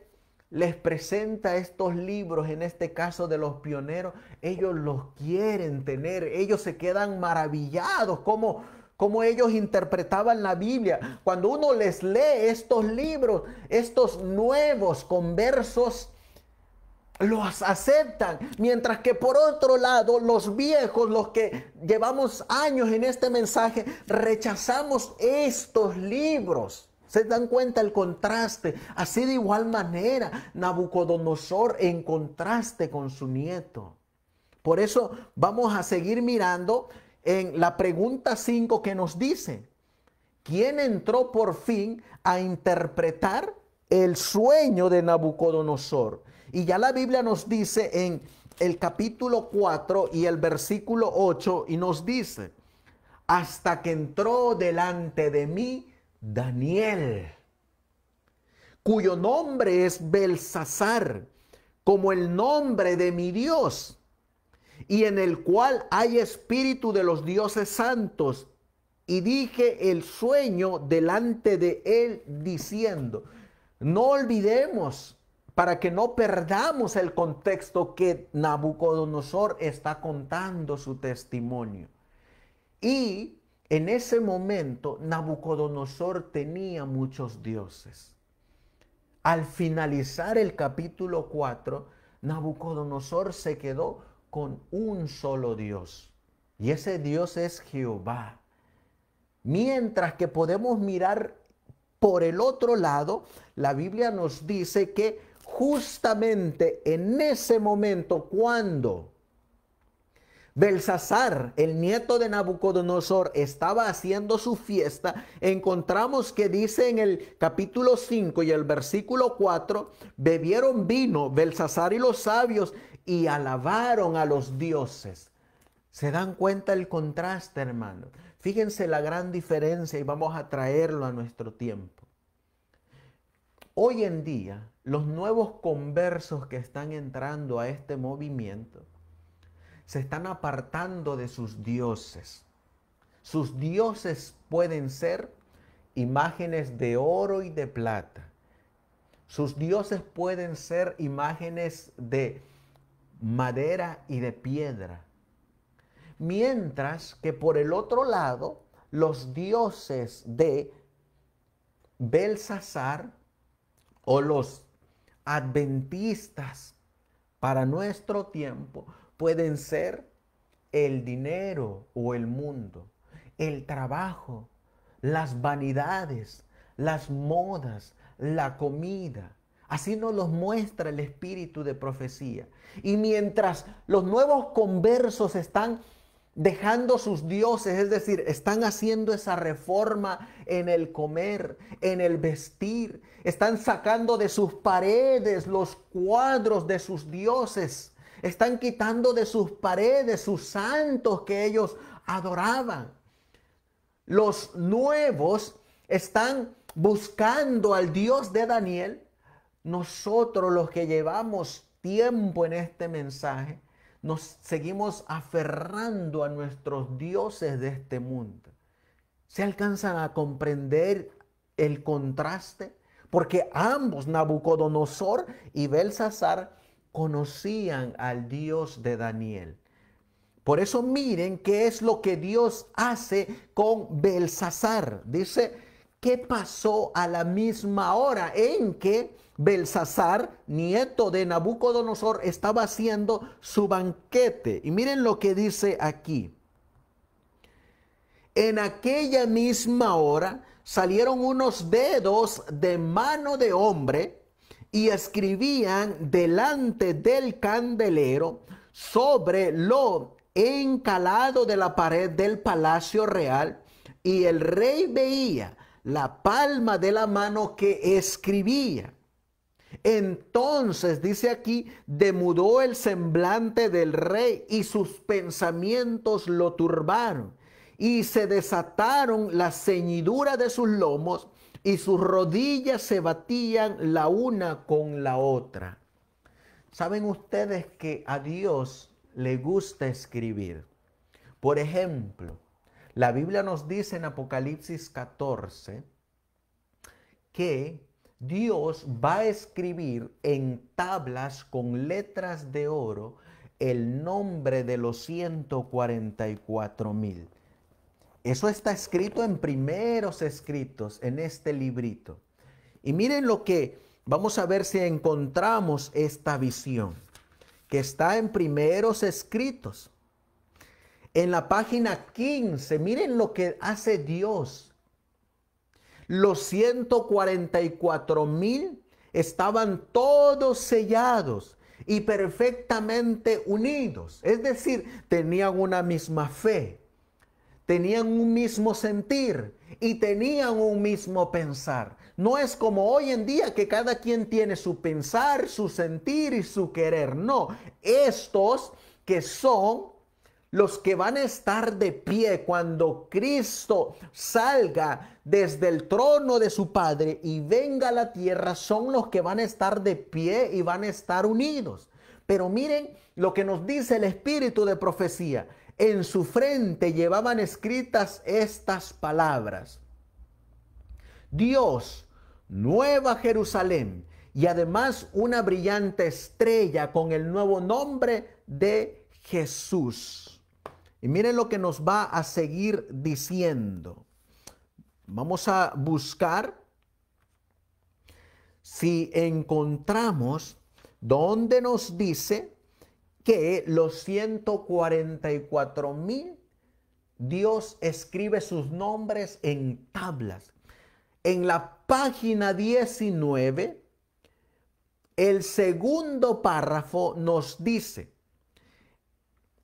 les presenta estos libros, en este caso de los pioneros, ellos los quieren tener, ellos se quedan maravillados, como cómo ellos interpretaban la Biblia. Cuando uno les lee estos libros, estos nuevos conversos, los aceptan, mientras que por otro lado los viejos, los que llevamos años en este mensaje, rechazamos estos libros. ¿Se dan cuenta el contraste? Así de igual manera, Nabucodonosor en contraste con su nieto. Por eso vamos a seguir mirando en la pregunta 5 que nos dice, ¿quién entró por fin a interpretar el sueño de Nabucodonosor? Y ya la Biblia nos dice en el capítulo 4 y el versículo 8 y nos dice, hasta que entró delante de mí Daniel, cuyo nombre es Belsasar, como el nombre de mi Dios y en el cual hay espíritu de los dioses santos. Y dije el sueño delante de él diciendo, no olvidemos para que no perdamos el contexto que Nabucodonosor está contando su testimonio. Y en ese momento Nabucodonosor tenía muchos dioses. Al finalizar el capítulo 4, Nabucodonosor se quedó con un solo Dios. Y ese Dios es Jehová. Mientras que podemos mirar por el otro lado, la Biblia nos dice que justamente en ese momento cuando Belsasar, el nieto de Nabucodonosor, estaba haciendo su fiesta, encontramos que dice en el capítulo 5 y el versículo 4, bebieron vino Belsasar y los sabios y alabaron a los dioses. ¿Se dan cuenta el contraste, hermano? Fíjense la gran diferencia y vamos a traerlo a nuestro tiempo. Hoy en día, los nuevos conversos que están entrando a este movimiento se están apartando de sus dioses. Sus dioses pueden ser imágenes de oro y de plata. Sus dioses pueden ser imágenes de madera y de piedra. Mientras que por el otro lado, los dioses de Belsasar o los adventistas para nuestro tiempo pueden ser el dinero o el mundo, el trabajo, las vanidades, las modas, la comida, Así nos los muestra el espíritu de profecía. Y mientras los nuevos conversos están dejando sus dioses, es decir, están haciendo esa reforma en el comer, en el vestir, están sacando de sus paredes los cuadros de sus dioses, están quitando de sus paredes sus santos que ellos adoraban. Los nuevos están buscando al Dios de Daniel, nosotros los que llevamos tiempo en este mensaje, nos seguimos aferrando a nuestros dioses de este mundo. ¿Se alcanzan a comprender el contraste? Porque ambos, Nabucodonosor y Belsasar, conocían al Dios de Daniel. Por eso miren qué es lo que Dios hace con Belsasar. Dice, ¿qué pasó a la misma hora en que Belsasar, nieto de Nabucodonosor, estaba haciendo su banquete. Y miren lo que dice aquí. En aquella misma hora salieron unos dedos de mano de hombre y escribían delante del candelero sobre lo encalado de la pared del palacio real y el rey veía la palma de la mano que escribía. Entonces, dice aquí, demudó el semblante del rey y sus pensamientos lo turbaron. Y se desataron la ceñidura de sus lomos y sus rodillas se batían la una con la otra. ¿Saben ustedes que a Dios le gusta escribir? Por ejemplo, la Biblia nos dice en Apocalipsis 14 que Dios va a escribir en tablas con letras de oro el nombre de los 144 mil. Eso está escrito en primeros escritos, en este librito. Y miren lo que vamos a ver si encontramos esta visión, que está en primeros escritos. En la página 15, miren lo que hace Dios los 144 mil estaban todos sellados y perfectamente unidos. Es decir, tenían una misma fe, tenían un mismo sentir y tenían un mismo pensar. No es como hoy en día que cada quien tiene su pensar, su sentir y su querer. No, estos que son los que van a estar de pie cuando Cristo salga desde el trono de su Padre y venga a la tierra son los que van a estar de pie y van a estar unidos. Pero miren lo que nos dice el espíritu de profecía. En su frente llevaban escritas estas palabras. Dios, Nueva Jerusalén, y además una brillante estrella con el nuevo nombre de Jesús. Y miren lo que nos va a seguir diciendo. Vamos a buscar si encontramos donde nos dice que los 144 mil Dios escribe sus nombres en tablas. En la página 19, el segundo párrafo nos dice,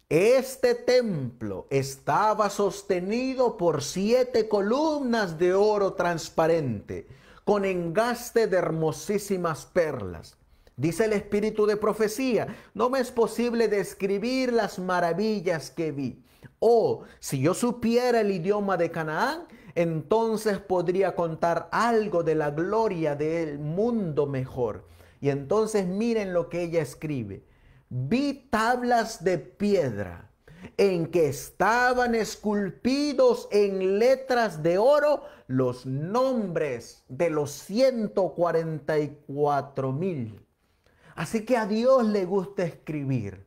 este templo estaba sostenido por siete columnas de oro transparente, con engaste de hermosísimas perlas. Dice el espíritu de profecía, no me es posible describir las maravillas que vi. O oh, si yo supiera el idioma de Canaán, entonces podría contar algo de la gloria del mundo mejor. Y entonces miren lo que ella escribe vi tablas de piedra en que estaban esculpidos en letras de oro los nombres de los 144 mil. Así que a Dios le gusta escribir.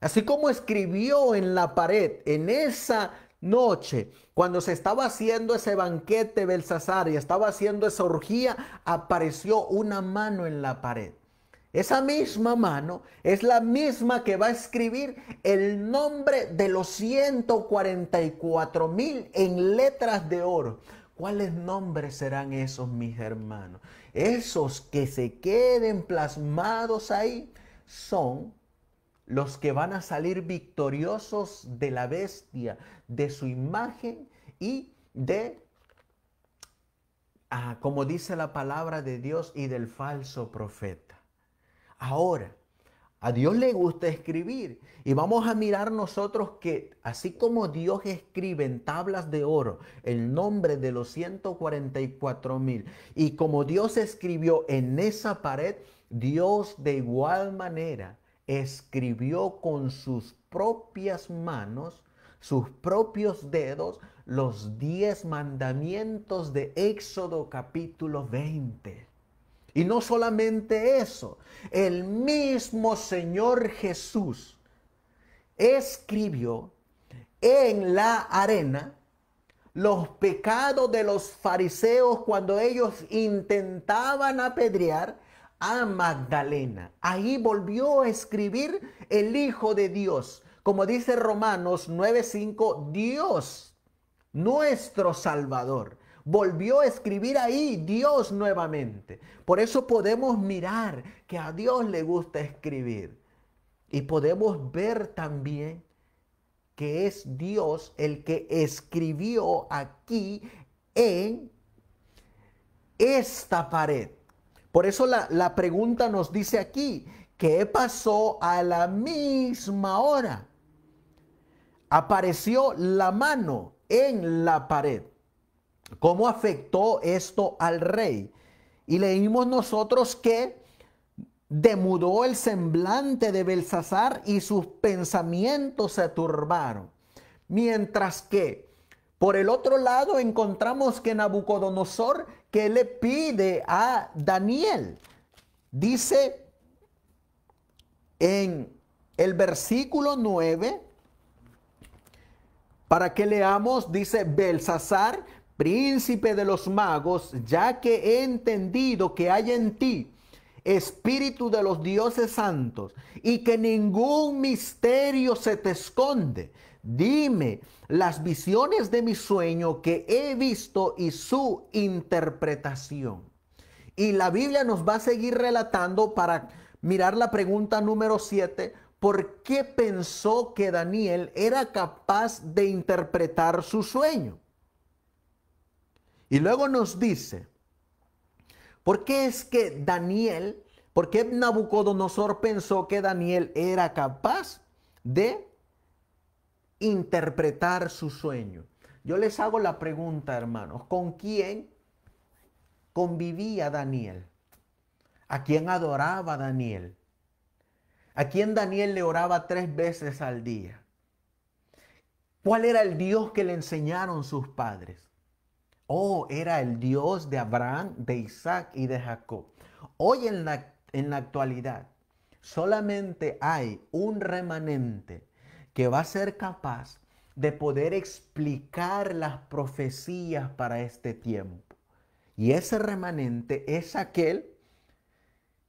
Así como escribió en la pared, en esa noche, cuando se estaba haciendo ese banquete Belsasar y estaba haciendo esa orgía, apareció una mano en la pared. Esa misma mano es la misma que va a escribir el nombre de los 144 mil en letras de oro. ¿Cuáles nombres serán esos, mis hermanos? Esos que se queden plasmados ahí son los que van a salir victoriosos de la bestia, de su imagen y de, ah, como dice la palabra de Dios, y del falso profeta. Ahora, a Dios le gusta escribir y vamos a mirar nosotros que así como Dios escribe en tablas de oro el nombre de los 144 mil y como Dios escribió en esa pared, Dios de igual manera escribió con sus propias manos, sus propios dedos, los diez mandamientos de Éxodo capítulo 20. Y no solamente eso, el mismo Señor Jesús escribió en la arena los pecados de los fariseos cuando ellos intentaban apedrear a Magdalena. Ahí volvió a escribir el Hijo de Dios. Como dice Romanos 9:5, Dios, nuestro Salvador volvió a escribir ahí Dios nuevamente. Por eso podemos mirar que a Dios le gusta escribir. Y podemos ver también que es Dios el que escribió aquí en esta pared. Por eso la, pregunta nos dice aquí, ¿qué pasó a la misma hora? Apareció la mano en la pared. ¿Cómo afectó esto al rey? Y leímos nosotros que demudó el semblante de Belsasar y sus pensamientos se turbaron. Mientras que, por el otro lado, encontramos que Nabucodonosor, que le pide a Daniel, dice en el versículo 9, para que leamos, dice Belsasar, príncipe de los magos, ya que he entendido que hay en ti espíritu de los dioses santos y que ningún misterio se te esconde. Dime las visiones de mi sueño que he visto y su interpretación. Y la Biblia nos va a seguir relatando para mirar la pregunta número 7, ¿por qué pensó que Daniel era capaz de interpretar su sueño? Y luego nos dice, ¿por qué es que Daniel, por qué Nabucodonosor pensó que Daniel era capaz de interpretar su sueño? Yo les hago la pregunta, hermanos, ¿con quién convivía Daniel? ¿A quién adoraba Daniel? ¿A quién Daniel le oraba tres veces al día? ¿Cuál era el Dios que le enseñaron sus padres? Oh, era el Dios de Abraham, de Isaac y de Jacob. Hoy en la, actualidad solamente hay un remanente que va a ser capaz de poder explicar las profecías para este tiempo. Y ese remanente es aquel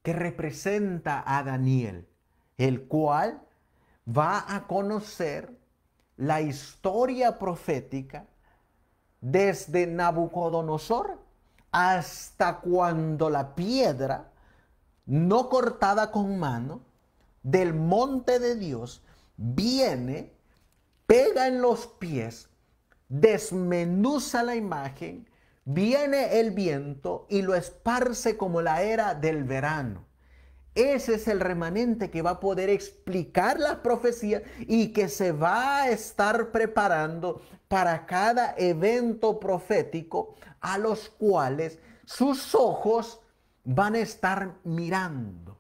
que representa a Daniel, el cual va a conocer la historia profética desde Nabucodonosor hasta cuando la piedra no cortada con mano del monte de Dios viene, pega en los pies, desmenuza la imagen, viene el viento y lo esparce como la era del verano. Ese es el remanente que va a poder explicar las profecías y que se va a estar preparando para cada evento profético a los cuales sus ojos van a estar mirando.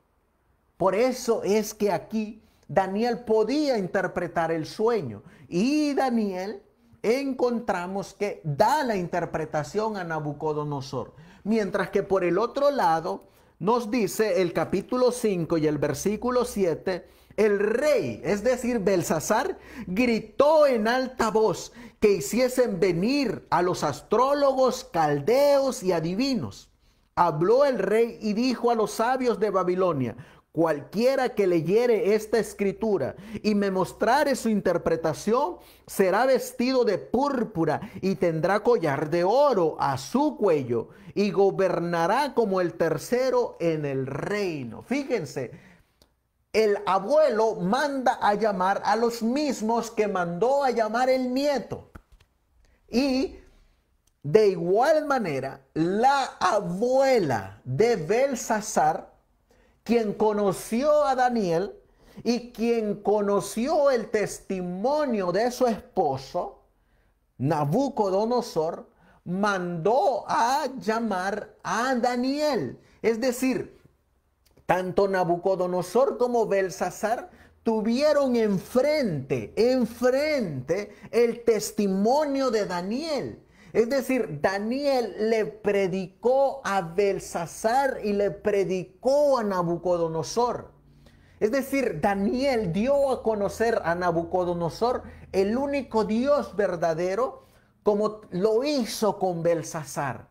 Por eso es que aquí Daniel podía interpretar el sueño y Daniel encontramos que da la interpretación a Nabucodonosor. Mientras que por el otro lado, nos dice el capítulo 5 y el versículo 7, el rey, es decir, Belsasar, gritó en alta voz que hiciesen venir a los astrólogos, caldeos y adivinos. Habló el rey y dijo a los sabios de Babilonia, Cualquiera que leyere esta escritura y me mostrare su interpretación, será vestido de púrpura y tendrá collar de oro a su cuello y gobernará como el tercero en el reino. Fíjense, el abuelo manda a llamar a los mismos que mandó a llamar el nieto. Y de igual manera, la abuela de Belsasar quien conoció a Daniel y quien conoció el testimonio de su esposo, Nabucodonosor, mandó a llamar a Daniel. Es decir, tanto Nabucodonosor como Belsasar tuvieron enfrente, enfrente el testimonio de Daniel. Es decir, Daniel le predicó a Belsasar y le predicó a Nabucodonosor. Es decir, Daniel dio a conocer a Nabucodonosor el único Dios verdadero como lo hizo con Belsasar.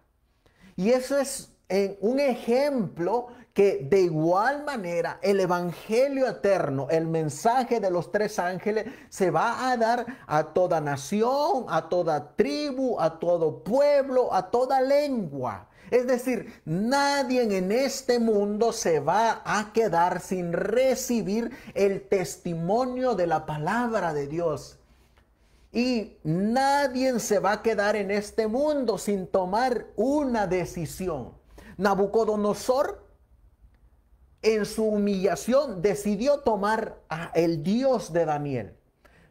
Y eso es eh, un ejemplo que de igual manera el Evangelio eterno, el mensaje de los tres ángeles, se va a dar a toda nación, a toda tribu, a todo pueblo, a toda lengua. Es decir, nadie en este mundo se va a quedar sin recibir el testimonio de la palabra de Dios. Y nadie se va a quedar en este mundo sin tomar una decisión. Nabucodonosor en su humillación decidió tomar a el Dios de Daniel.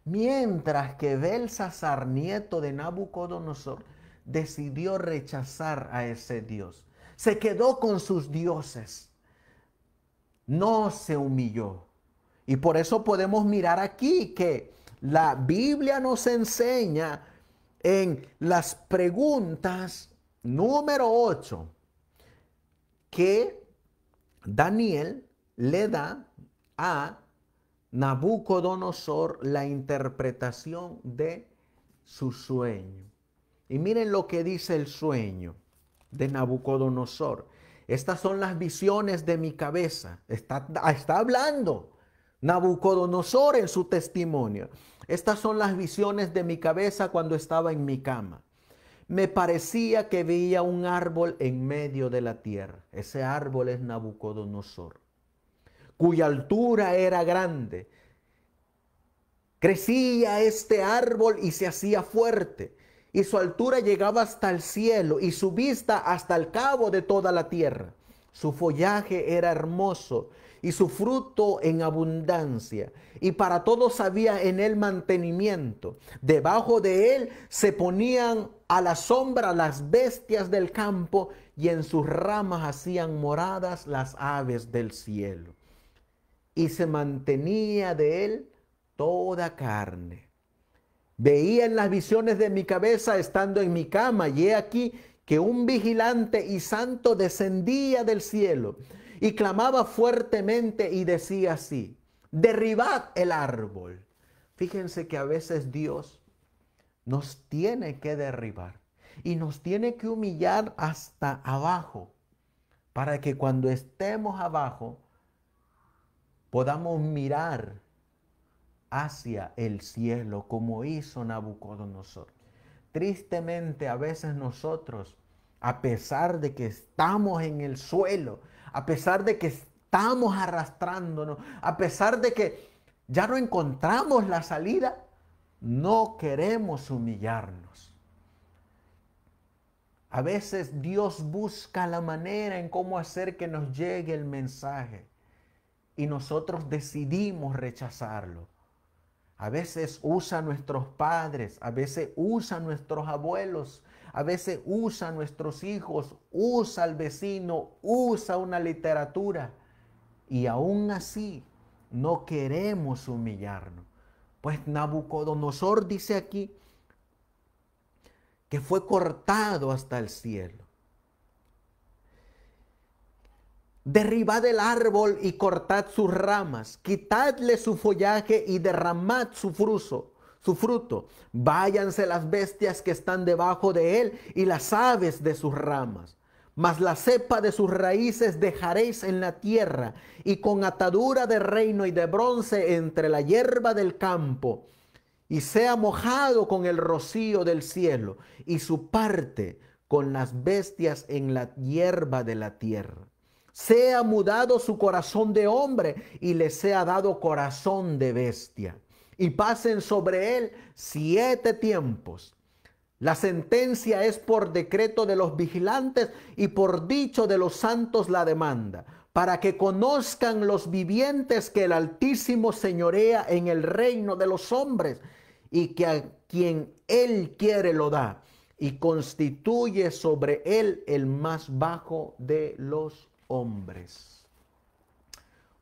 Mientras que Belsasar, nieto de Nabucodonosor, decidió rechazar a ese Dios. Se quedó con sus dioses. No se humilló. Y por eso podemos mirar aquí que la Biblia nos enseña en las preguntas número 8 que Daniel le da a Nabucodonosor la interpretación de su sueño. Y miren lo que dice el sueño de Nabucodonosor. Estas son las visiones de mi cabeza. Está, hablando Nabucodonosor en su testimonio. Estas son las visiones de mi cabeza cuando estaba en mi cama me parecía que veía un árbol en medio de la tierra. Ese árbol es Nabucodonosor, cuya altura era grande. Crecía este árbol y se hacía fuerte, y su altura llegaba hasta el cielo, y su vista hasta el cabo de toda la tierra. Su follaje era hermoso y su fruto en abundancia. Y para todos había en él mantenimiento. Debajo de él se ponían a la sombra las bestias del campo y en sus ramas hacían moradas las aves del cielo. Y se mantenía de él toda carne. Veía en las visiones de mi cabeza estando en mi cama y he aquí que un vigilante y santo descendía del cielo, y clamaba fuertemente y decía así, derribad el árbol. Fíjense que a veces Dios nos tiene que derribar y nos tiene que humillar hasta abajo para que cuando estemos abajo podamos mirar hacia el cielo como hizo Nabucodonosor. Tristemente a veces nosotros, a pesar de que estamos en el suelo, a pesar de que estamos arrastrándonos, a pesar de que ya no encontramos la salida, no queremos humillarnos. A veces Dios busca la manera en cómo hacer que nos llegue el mensaje y nosotros decidimos rechazarlo. A veces usa nuestros padres, a veces usa nuestros abuelos a veces usa a nuestros hijos, usa al vecino, usa una literatura. Y aún así no queremos humillarnos. Pues Nabucodonosor dice aquí que fue cortado hasta el cielo. Derribad el árbol y cortad sus ramas, quitadle su follaje y derramad su fruso, su fruto. Váyanse las bestias que están debajo de él y las aves de sus ramas. Mas la cepa de sus raíces dejaréis en la tierra, y con atadura de reino y de bronce entre la hierba del campo, y sea mojado con el rocío del cielo, y su parte con las bestias en la hierba de la tierra. Sea mudado su corazón de hombre, y le sea dado corazón de bestia y pasen sobre él siete tiempos. La sentencia es por decreto de los vigilantes y por dicho de los santos la demanda, para que conozcan los vivientes que el Altísimo señorea en el reino de los hombres y que a quien él quiere lo da y constituye sobre él el más bajo de los hombres.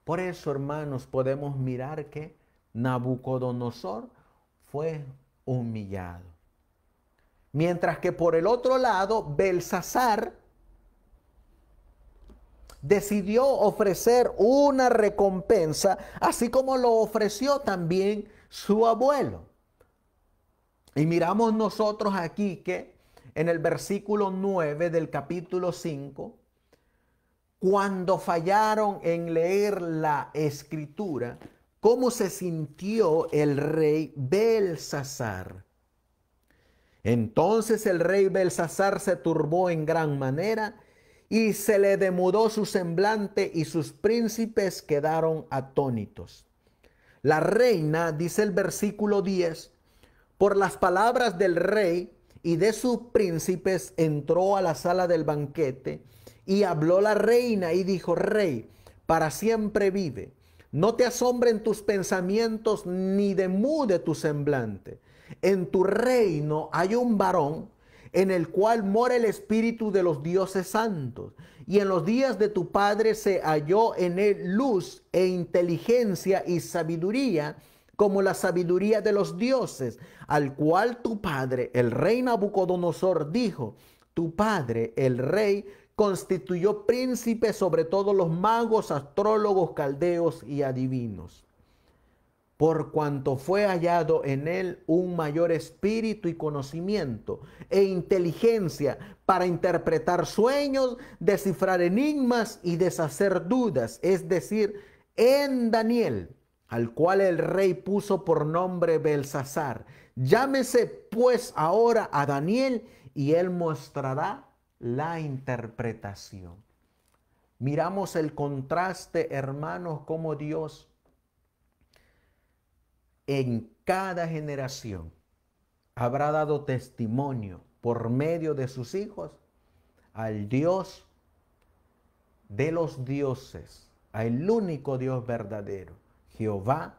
Por eso, hermanos, podemos mirar que Nabucodonosor fue humillado. Mientras que por el otro lado, Belsasar decidió ofrecer una recompensa, así como lo ofreció también su abuelo. Y miramos nosotros aquí que en el versículo 9 del capítulo 5, cuando fallaron en leer la escritura, cómo se sintió el rey Belsasar. Entonces el rey Belsasar se turbó en gran manera y se le demudó su semblante y sus príncipes quedaron atónitos. La reina, dice el versículo 10, por las palabras del rey y de sus príncipes entró a la sala del banquete y habló la reina y dijo, rey, para siempre vive no te asombren tus pensamientos ni demude tu semblante. En tu reino hay un varón en el cual mora el espíritu de los dioses santos. Y en los días de tu padre se halló en él luz e inteligencia y sabiduría como la sabiduría de los dioses, al cual tu padre, el rey Nabucodonosor, dijo, tu padre, el rey, constituyó príncipe sobre todos los magos, astrólogos, caldeos y adivinos, por cuanto fue hallado en él un mayor espíritu y conocimiento e inteligencia para interpretar sueños, descifrar enigmas y deshacer dudas, es decir, en Daniel, al cual el rey puso por nombre Belsasar. Llámese pues ahora a Daniel y él mostrará la interpretación. Miramos el contraste, hermanos, como Dios en cada generación habrá dado testimonio por medio de sus hijos al Dios de los dioses, al único Dios verdadero, Jehová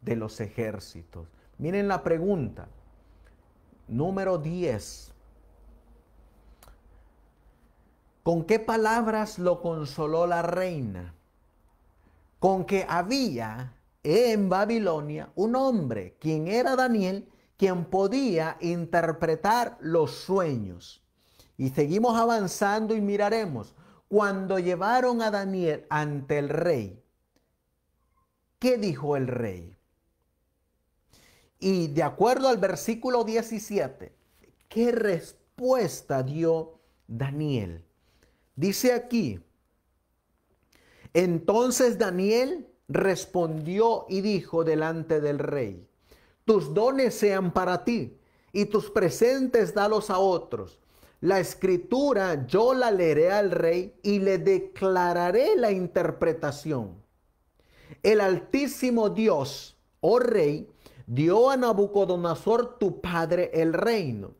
de los ejércitos. Miren la pregunta, número 10, ¿Con qué palabras lo consoló la reina? Con que había en Babilonia un hombre, quien era Daniel, quien podía interpretar los sueños. Y seguimos avanzando y miraremos. Cuando llevaron a Daniel ante el rey, ¿qué dijo el rey? Y de acuerdo al versículo 17, ¿qué respuesta dio Daniel? Dice aquí, entonces Daniel respondió y dijo delante del rey, tus dones sean para ti y tus presentes dalos a otros. La escritura yo la leeré al rey y le declararé la interpretación. El altísimo Dios, oh rey, dio a Nabucodonosor tu padre el reino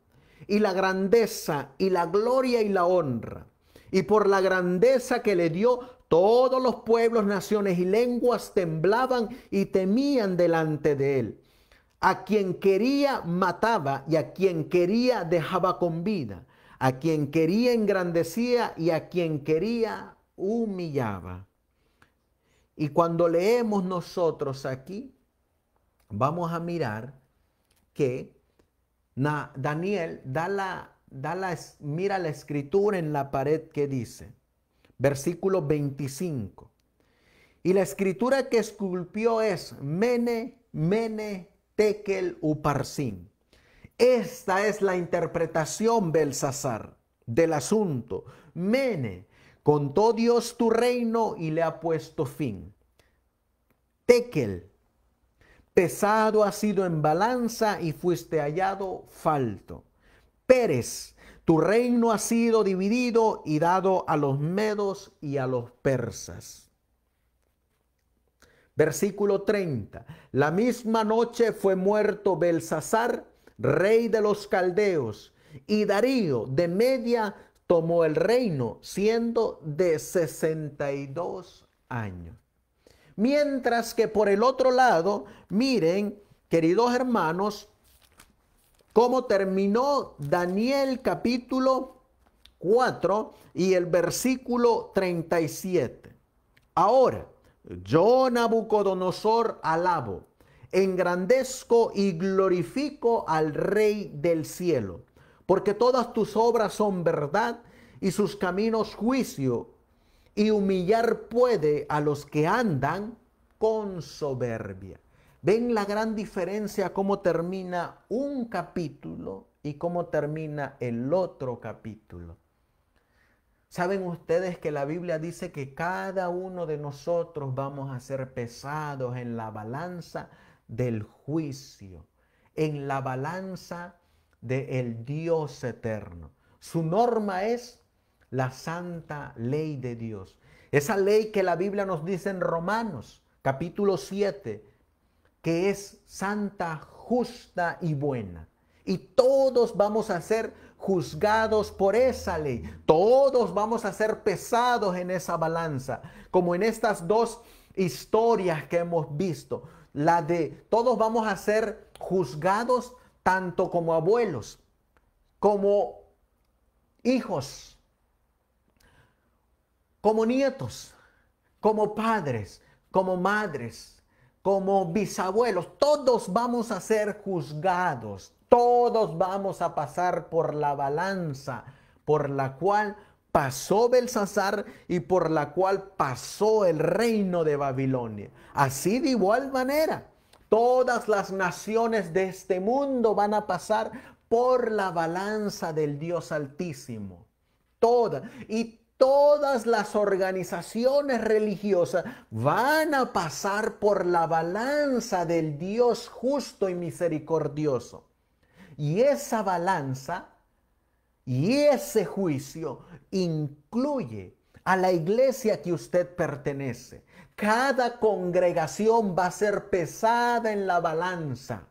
y la grandeza y la gloria y la honra y por la grandeza que le dio, todos los pueblos, naciones y lenguas temblaban y temían delante de él. A quien quería mataba y a quien quería dejaba con vida. A quien quería engrandecía y a quien quería humillaba. Y cuando leemos nosotros aquí, vamos a mirar que Daniel da la mira la escritura en la pared que dice, versículo 25. Y la escritura que esculpió es Mene, Mene, Tekel, Uparsin. Esta es la interpretación, Belsasar, del asunto. Mene, contó Dios tu reino y le ha puesto fin. Tekel, pesado ha sido en balanza y fuiste hallado falto. Pérez. Tu reino ha sido dividido y dado a los medos y a los persas. Versículo 30. La misma noche fue muerto Belsasar, rey de los caldeos, y Darío de Media tomó el reino, siendo de 62 años. Mientras que por el otro lado, miren, queridos hermanos, cómo terminó Daniel capítulo 4 y el versículo 37. Ahora, yo Nabucodonosor alabo, engrandezco y glorifico al Rey del cielo, porque todas tus obras son verdad y sus caminos juicio, y humillar puede a los que andan con soberbia. Ven la gran diferencia cómo termina un capítulo y cómo termina el otro capítulo. Saben ustedes que la Biblia dice que cada uno de nosotros vamos a ser pesados en la balanza del juicio, en la balanza del Dios eterno. Su norma es la santa ley de Dios. Esa ley que la Biblia nos dice en Romanos capítulo 7, que es santa, justa y buena. Y todos vamos a ser juzgados por esa ley. Todos vamos a ser pesados en esa balanza, como en estas dos historias que hemos visto. La de todos vamos a ser juzgados tanto como abuelos, como hijos, como nietos, como padres, como madres como bisabuelos, todos vamos a ser juzgados, todos vamos a pasar por la balanza por la cual pasó Belsasar y por la cual pasó el reino de Babilonia. Así de igual manera, todas las naciones de este mundo van a pasar por la balanza del Dios Altísimo. Todas. Y todas las organizaciones religiosas van a pasar por la balanza del Dios justo y misericordioso. Y esa balanza y ese juicio incluye a la iglesia que usted pertenece. Cada congregación va a ser pesada en la balanza.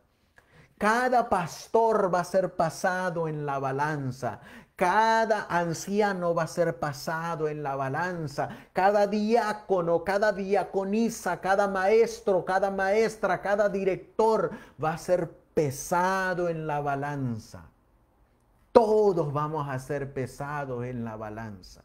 Cada pastor va a ser pasado en la balanza. Cada anciano va a ser pasado en la balanza, cada diácono, cada diaconisa, cada maestro, cada maestra, cada director va a ser pesado en la balanza. Todos vamos a ser pesados en la balanza.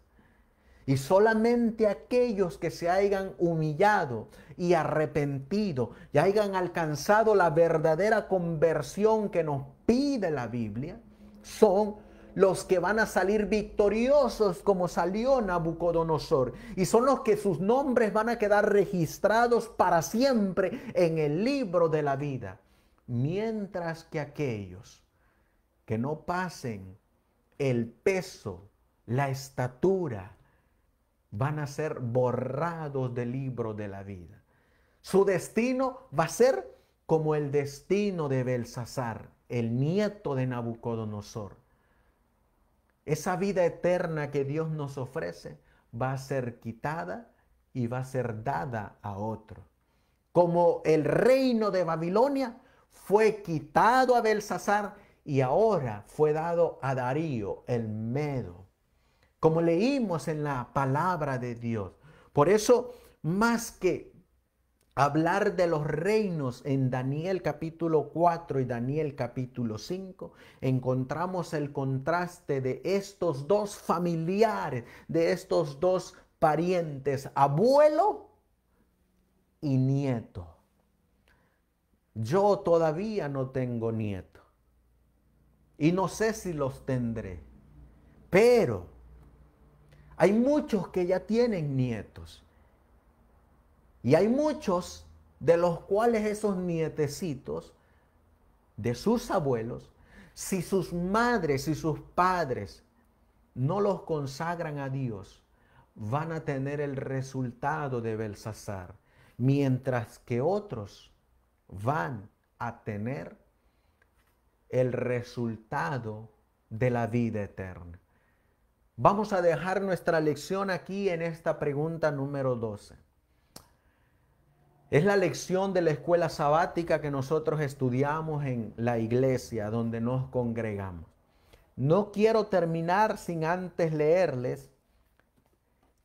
Y solamente aquellos que se hayan humillado y arrepentido y hayan alcanzado la verdadera conversión que nos pide la Biblia son los que van a salir victoriosos como salió Nabucodonosor. Y son los que sus nombres van a quedar registrados para siempre en el libro de la vida. Mientras que aquellos que no pasen el peso, la estatura, van a ser borrados del libro de la vida. Su destino va a ser como el destino de Belsasar, el nieto de Nabucodonosor. Esa vida eterna que Dios nos ofrece va a ser quitada y va a ser dada a otro. Como el reino de Babilonia fue quitado a Belsasar y ahora fue dado a Darío el Medo. Como leímos en la palabra de Dios. Por eso, más que hablar de los reinos en Daniel capítulo 4 y Daniel capítulo 5, encontramos el contraste de estos dos familiares, de estos dos parientes, abuelo y nieto. Yo todavía no tengo nieto y no sé si los tendré, pero hay muchos que ya tienen nietos y hay muchos de los cuales esos nietecitos de sus abuelos, si sus madres y sus padres no los consagran a Dios, van a tener el resultado de Belsasar, mientras que otros van a tener el resultado de la vida eterna. Vamos a dejar nuestra lección aquí en esta pregunta número 12. Es la lección de la escuela sabática que nosotros estudiamos en la iglesia donde nos congregamos. No quiero terminar sin antes leerles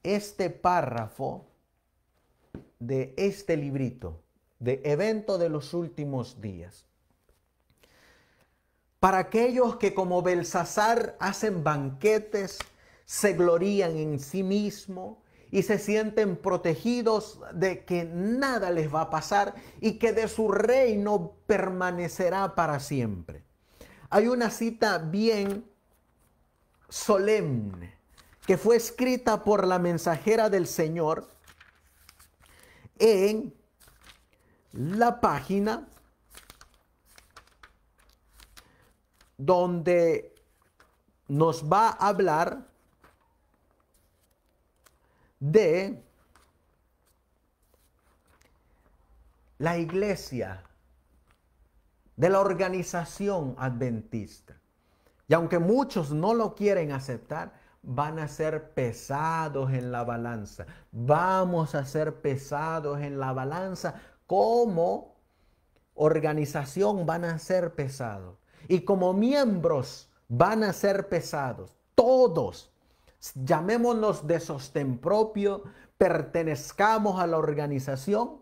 este párrafo de este librito, de Evento de los Últimos Días. Para aquellos que como Belsasar hacen banquetes, se glorían en sí mismo, y se sienten protegidos de que nada les va a pasar y que de su reino permanecerá para siempre. Hay una cita bien solemne que fue escrita por la mensajera del Señor en la página donde nos va a hablar de la iglesia, de la organización adventista. Y aunque muchos no lo quieren aceptar, van a ser pesados en la balanza. Vamos a ser pesados en la balanza. Como organización van a ser pesados. Y como miembros van a ser pesados. Todos llamémonos de sostén propio, pertenezcamos a la organización,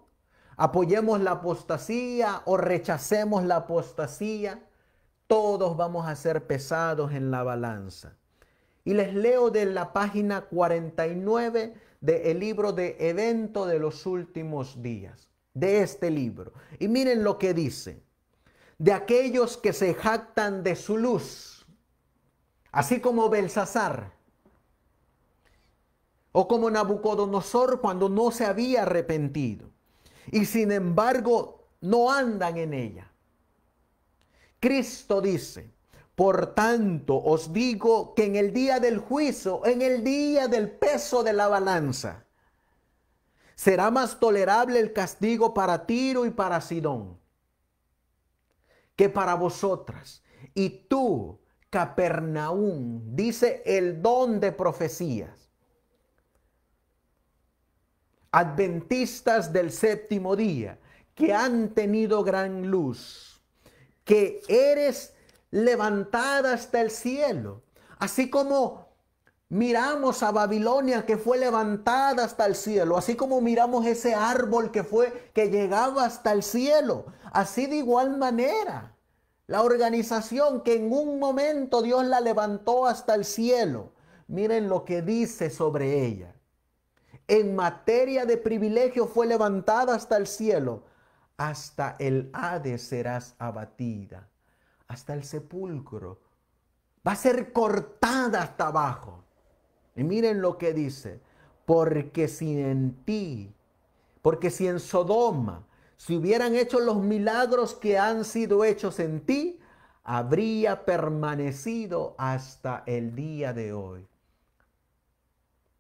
apoyemos la apostasía o rechacemos la apostasía, todos vamos a ser pesados en la balanza. Y les leo de la página 49 del libro de Evento de los Últimos Días, de este libro. Y miren lo que dice, de aquellos que se jactan de su luz, así como Belsasar o como Nabucodonosor cuando no se había arrepentido y sin embargo no andan en ella. Cristo dice, por tanto os digo que en el día del juicio, en el día del peso de la balanza, será más tolerable el castigo para Tiro y para Sidón que para vosotras. Y tú, Capernaum, dice el don de profecías adventistas del séptimo día, que han tenido gran luz, que eres levantada hasta el cielo, así como miramos a Babilonia que fue levantada hasta el cielo, así como miramos ese árbol que fue que llegaba hasta el cielo, así de igual manera. La organización que en un momento Dios la levantó hasta el cielo. Miren lo que dice sobre ella en materia de privilegio fue levantada hasta el cielo, hasta el Hades serás abatida, hasta el sepulcro. Va a ser cortada hasta abajo. Y miren lo que dice, porque si en ti, porque si en Sodoma se si hubieran hecho los milagros que han sido hechos en ti, habría permanecido hasta el día de hoy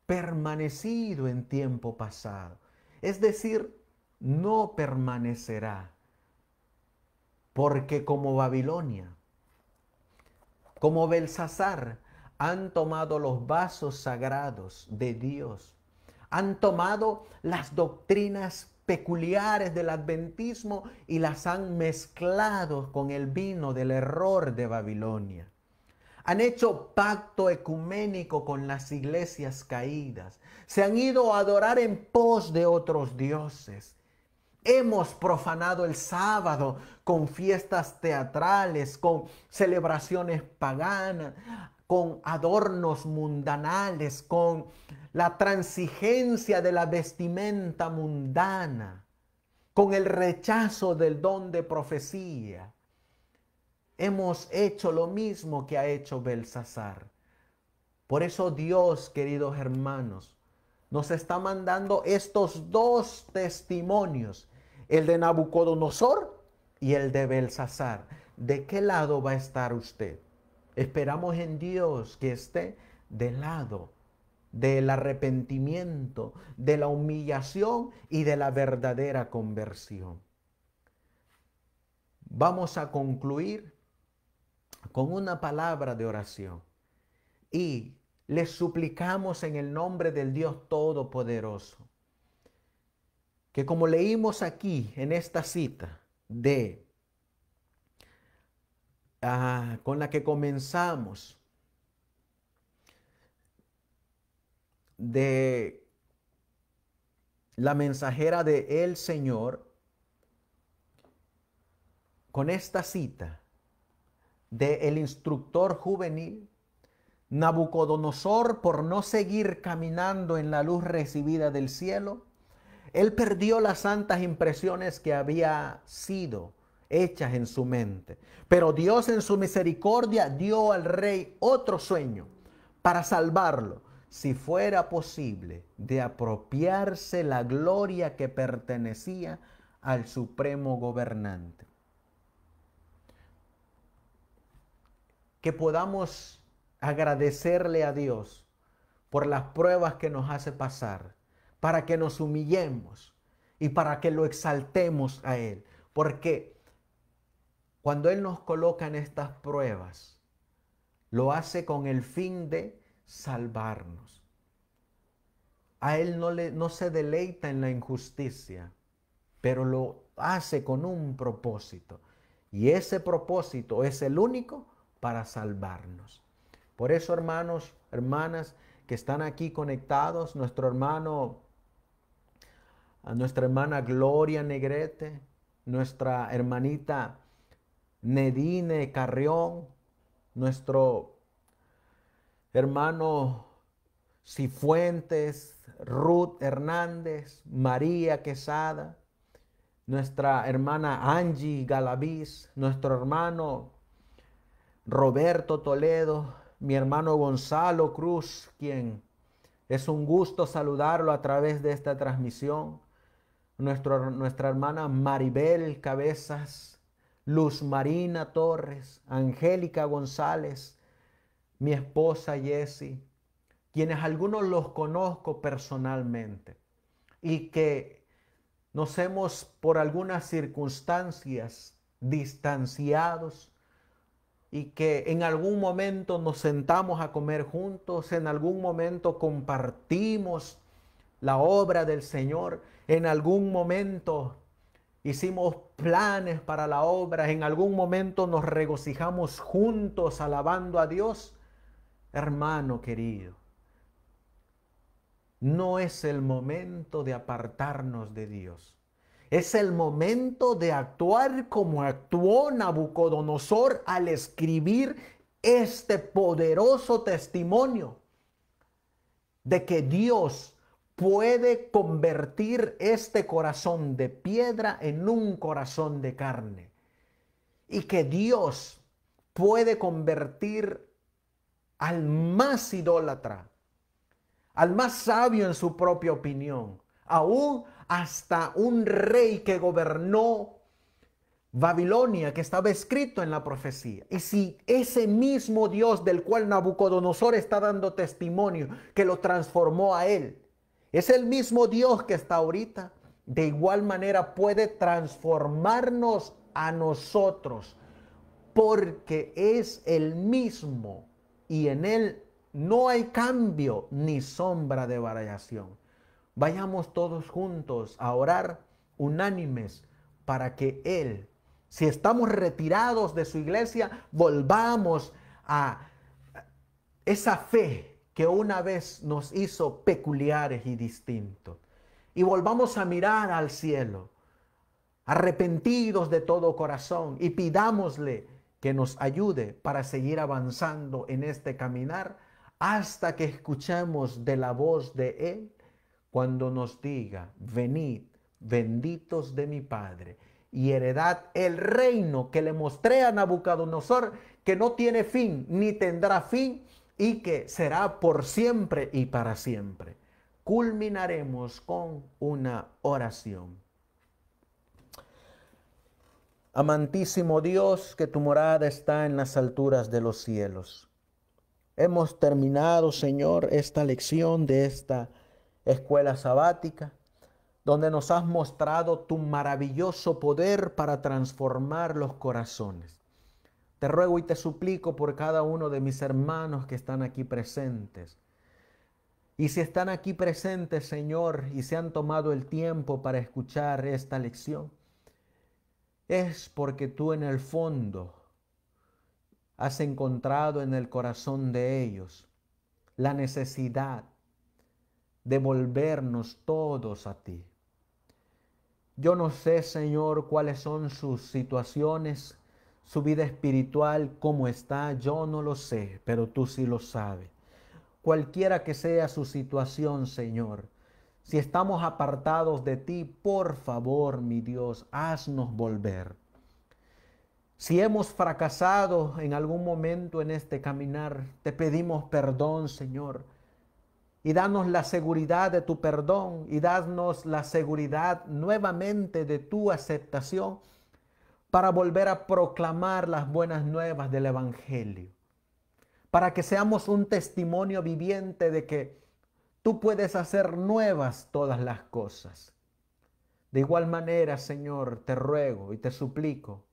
permanecido en tiempo pasado. Es decir, no permanecerá. Porque como Babilonia, como Belsasar, han tomado los vasos sagrados de Dios, han tomado las doctrinas peculiares del adventismo y las han mezclado con el vino del error de Babilonia han hecho pacto ecuménico con las iglesias caídas, se han ido a adorar en pos de otros dioses. Hemos profanado el sábado con fiestas teatrales, con celebraciones paganas, con adornos mundanales, con la transigencia de la vestimenta mundana, con el rechazo del don de profecía, Hemos hecho lo mismo que ha hecho Belsasar. Por eso Dios, queridos hermanos, nos está mandando estos dos testimonios, el de Nabucodonosor y el de Belsasar. ¿De qué lado va a estar usted? Esperamos en Dios que esté del lado del arrepentimiento, de la humillación y de la verdadera conversión. Vamos a concluir con una palabra de oración. Y les suplicamos en el nombre del Dios Todopoderoso que como leímos aquí en esta cita de ah, con la que comenzamos de la mensajera de el Señor con esta cita del el instructor juvenil, Nabucodonosor, por no seguir caminando en la luz recibida del cielo, él perdió las santas impresiones que había sido hechas en su mente. Pero Dios en su misericordia dio al rey otro sueño para salvarlo, si fuera posible, de apropiarse la gloria que pertenecía al supremo gobernante. que podamos agradecerle a Dios por las pruebas que nos hace pasar, para que nos humillemos y para que lo exaltemos a Él. Porque cuando Él nos coloca en estas pruebas, lo hace con el fin de salvarnos. A Él no, no se deleita en la injusticia, pero lo hace con un propósito. Y ese propósito es el único para salvarnos. Por eso, hermanos, hermanas que están aquí conectados, nuestro hermano, nuestra hermana Gloria Negrete, nuestra hermanita Nedine Carrión, nuestro hermano Cifuentes, Ruth Hernández, María Quesada, nuestra hermana Angie Galaviz, nuestro hermano Roberto Toledo, mi hermano Gonzalo Cruz, quien es un gusto saludarlo a través de esta transmisión. nuestra hermana Maribel Cabezas, Luz Marina Torres, Angélica González, mi esposa Jessie, quienes algunos los conozco personalmente y que nos hemos por algunas circunstancias distanciados y que en algún momento nos sentamos a comer juntos, en algún momento compartimos la obra del Señor, en algún momento hicimos planes para la obra, en algún momento nos regocijamos juntos alabando a Dios. Hermano querido, no es el momento de apartarnos de Dios. Es el momento de actuar como actuó Nabucodonosor al escribir este poderoso testimonio de que Dios puede convertir este corazón de piedra en un corazón de carne y que Dios puede convertir al más idólatra, al más sabio en su propia opinión, aún hasta un rey que gobernó Babilonia que estaba escrito en la profecía. Y si ese mismo Dios del cual Nabucodonosor está dando testimonio, que lo transformó a él, es el mismo Dios que está ahorita, de igual manera puede transformarnos a nosotros, porque es el mismo y en él no hay cambio ni sombra de variación. Vayamos todos juntos a orar unánimes para que Él, si estamos retirados de su iglesia, volvamos a esa fe que una vez nos hizo peculiares y distintos. Y volvamos a mirar al cielo, arrepentidos de todo corazón, y pidámosle que nos ayude para seguir avanzando en este caminar hasta que escuchemos de la voz de Él cuando nos diga, venid, benditos de mi Padre, y heredad el reino que le mostré a Nabucodonosor, que no tiene fin, ni tendrá fin, y que será por siempre y para siempre. Culminaremos con una oración. Amantísimo Dios, que tu morada está en las alturas de los cielos. Hemos terminado, Señor, esta lección de esta escuela sabática, donde nos has mostrado tu maravilloso poder para transformar los corazones. Te ruego y te suplico por cada uno de mis hermanos que están aquí presentes. Y si están aquí presentes, Señor, y se han tomado el tiempo para escuchar esta lección, es porque tú en el fondo has encontrado en el corazón de ellos la necesidad de volvernos todos a ti. Yo no sé, Señor, cuáles son sus situaciones, su vida espiritual, cómo está, yo no lo sé, pero tú sí lo sabes. Cualquiera que sea su situación, Señor, si estamos apartados de ti, por favor, mi Dios, haznos volver. Si hemos fracasado en algún momento en este caminar, te pedimos perdón, Señor y danos la seguridad de tu perdón y danos la seguridad nuevamente de tu aceptación para volver a proclamar las buenas nuevas del Evangelio. Para que seamos un testimonio viviente de que tú puedes hacer nuevas todas las cosas. De igual manera, Señor, te ruego y te suplico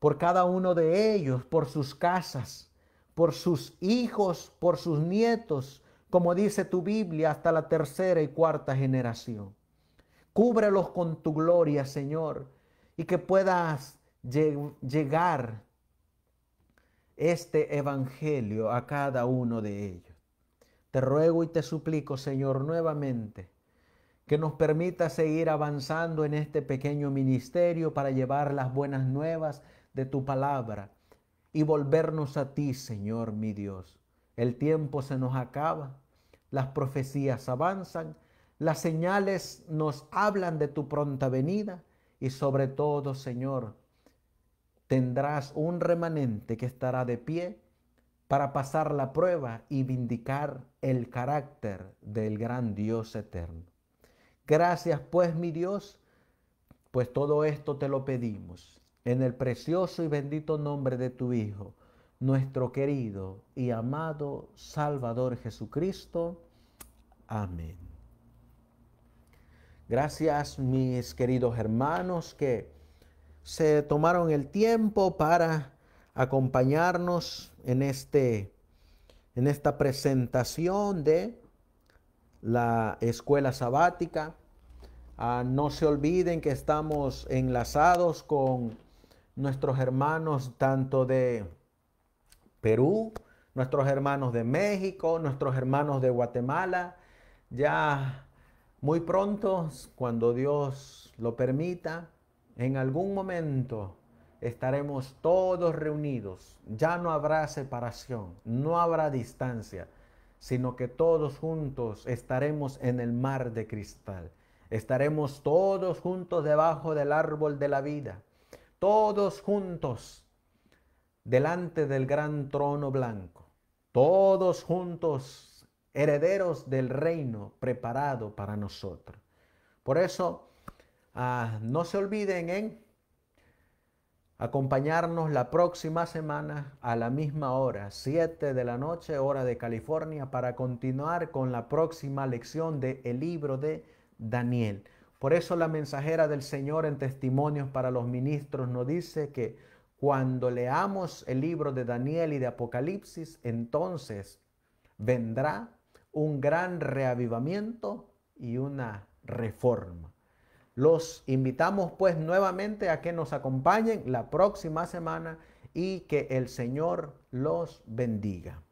por cada uno de ellos, por sus casas, por sus hijos, por sus nietos, como dice tu Biblia, hasta la tercera y cuarta generación. Cúbrelos con tu gloria, Señor, y que puedas llegar este evangelio a cada uno de ellos. Te ruego y te suplico, Señor, nuevamente, que nos permita seguir avanzando en este pequeño ministerio para llevar las buenas nuevas de tu palabra y volvernos a ti, Señor, mi Dios. El tiempo se nos acaba, las profecías avanzan, las señales nos hablan de tu pronta venida y sobre todo, Señor, tendrás un remanente que estará de pie para pasar la prueba y vindicar el carácter del gran Dios eterno. Gracias pues, mi Dios, pues todo esto te lo pedimos en el precioso y bendito nombre de tu Hijo nuestro querido y amado Salvador Jesucristo. Amén. Gracias mis queridos hermanos que se tomaron el tiempo para acompañarnos en, este, en esta presentación de la escuela sabática. Ah, no se olviden que estamos enlazados con nuestros hermanos tanto de Perú, nuestros hermanos de México, nuestros hermanos de Guatemala. Ya muy pronto, cuando Dios lo permita, en algún momento estaremos todos reunidos. Ya no habrá separación, no habrá distancia, sino que todos juntos estaremos en el mar de cristal. Estaremos todos juntos debajo del árbol de la vida. Todos juntos delante del gran trono blanco, todos juntos herederos del reino preparado para nosotros. Por eso, ah, no se olviden en acompañarnos la próxima semana a la misma hora, 7 de la noche, hora de California, para continuar con la próxima lección del el libro de Daniel. Por eso la mensajera del Señor en Testimonios para los Ministros nos dice que cuando leamos el libro de Daniel y de Apocalipsis, entonces vendrá un gran reavivamiento y una reforma. Los invitamos pues nuevamente a que nos acompañen la próxima semana y que el Señor los bendiga.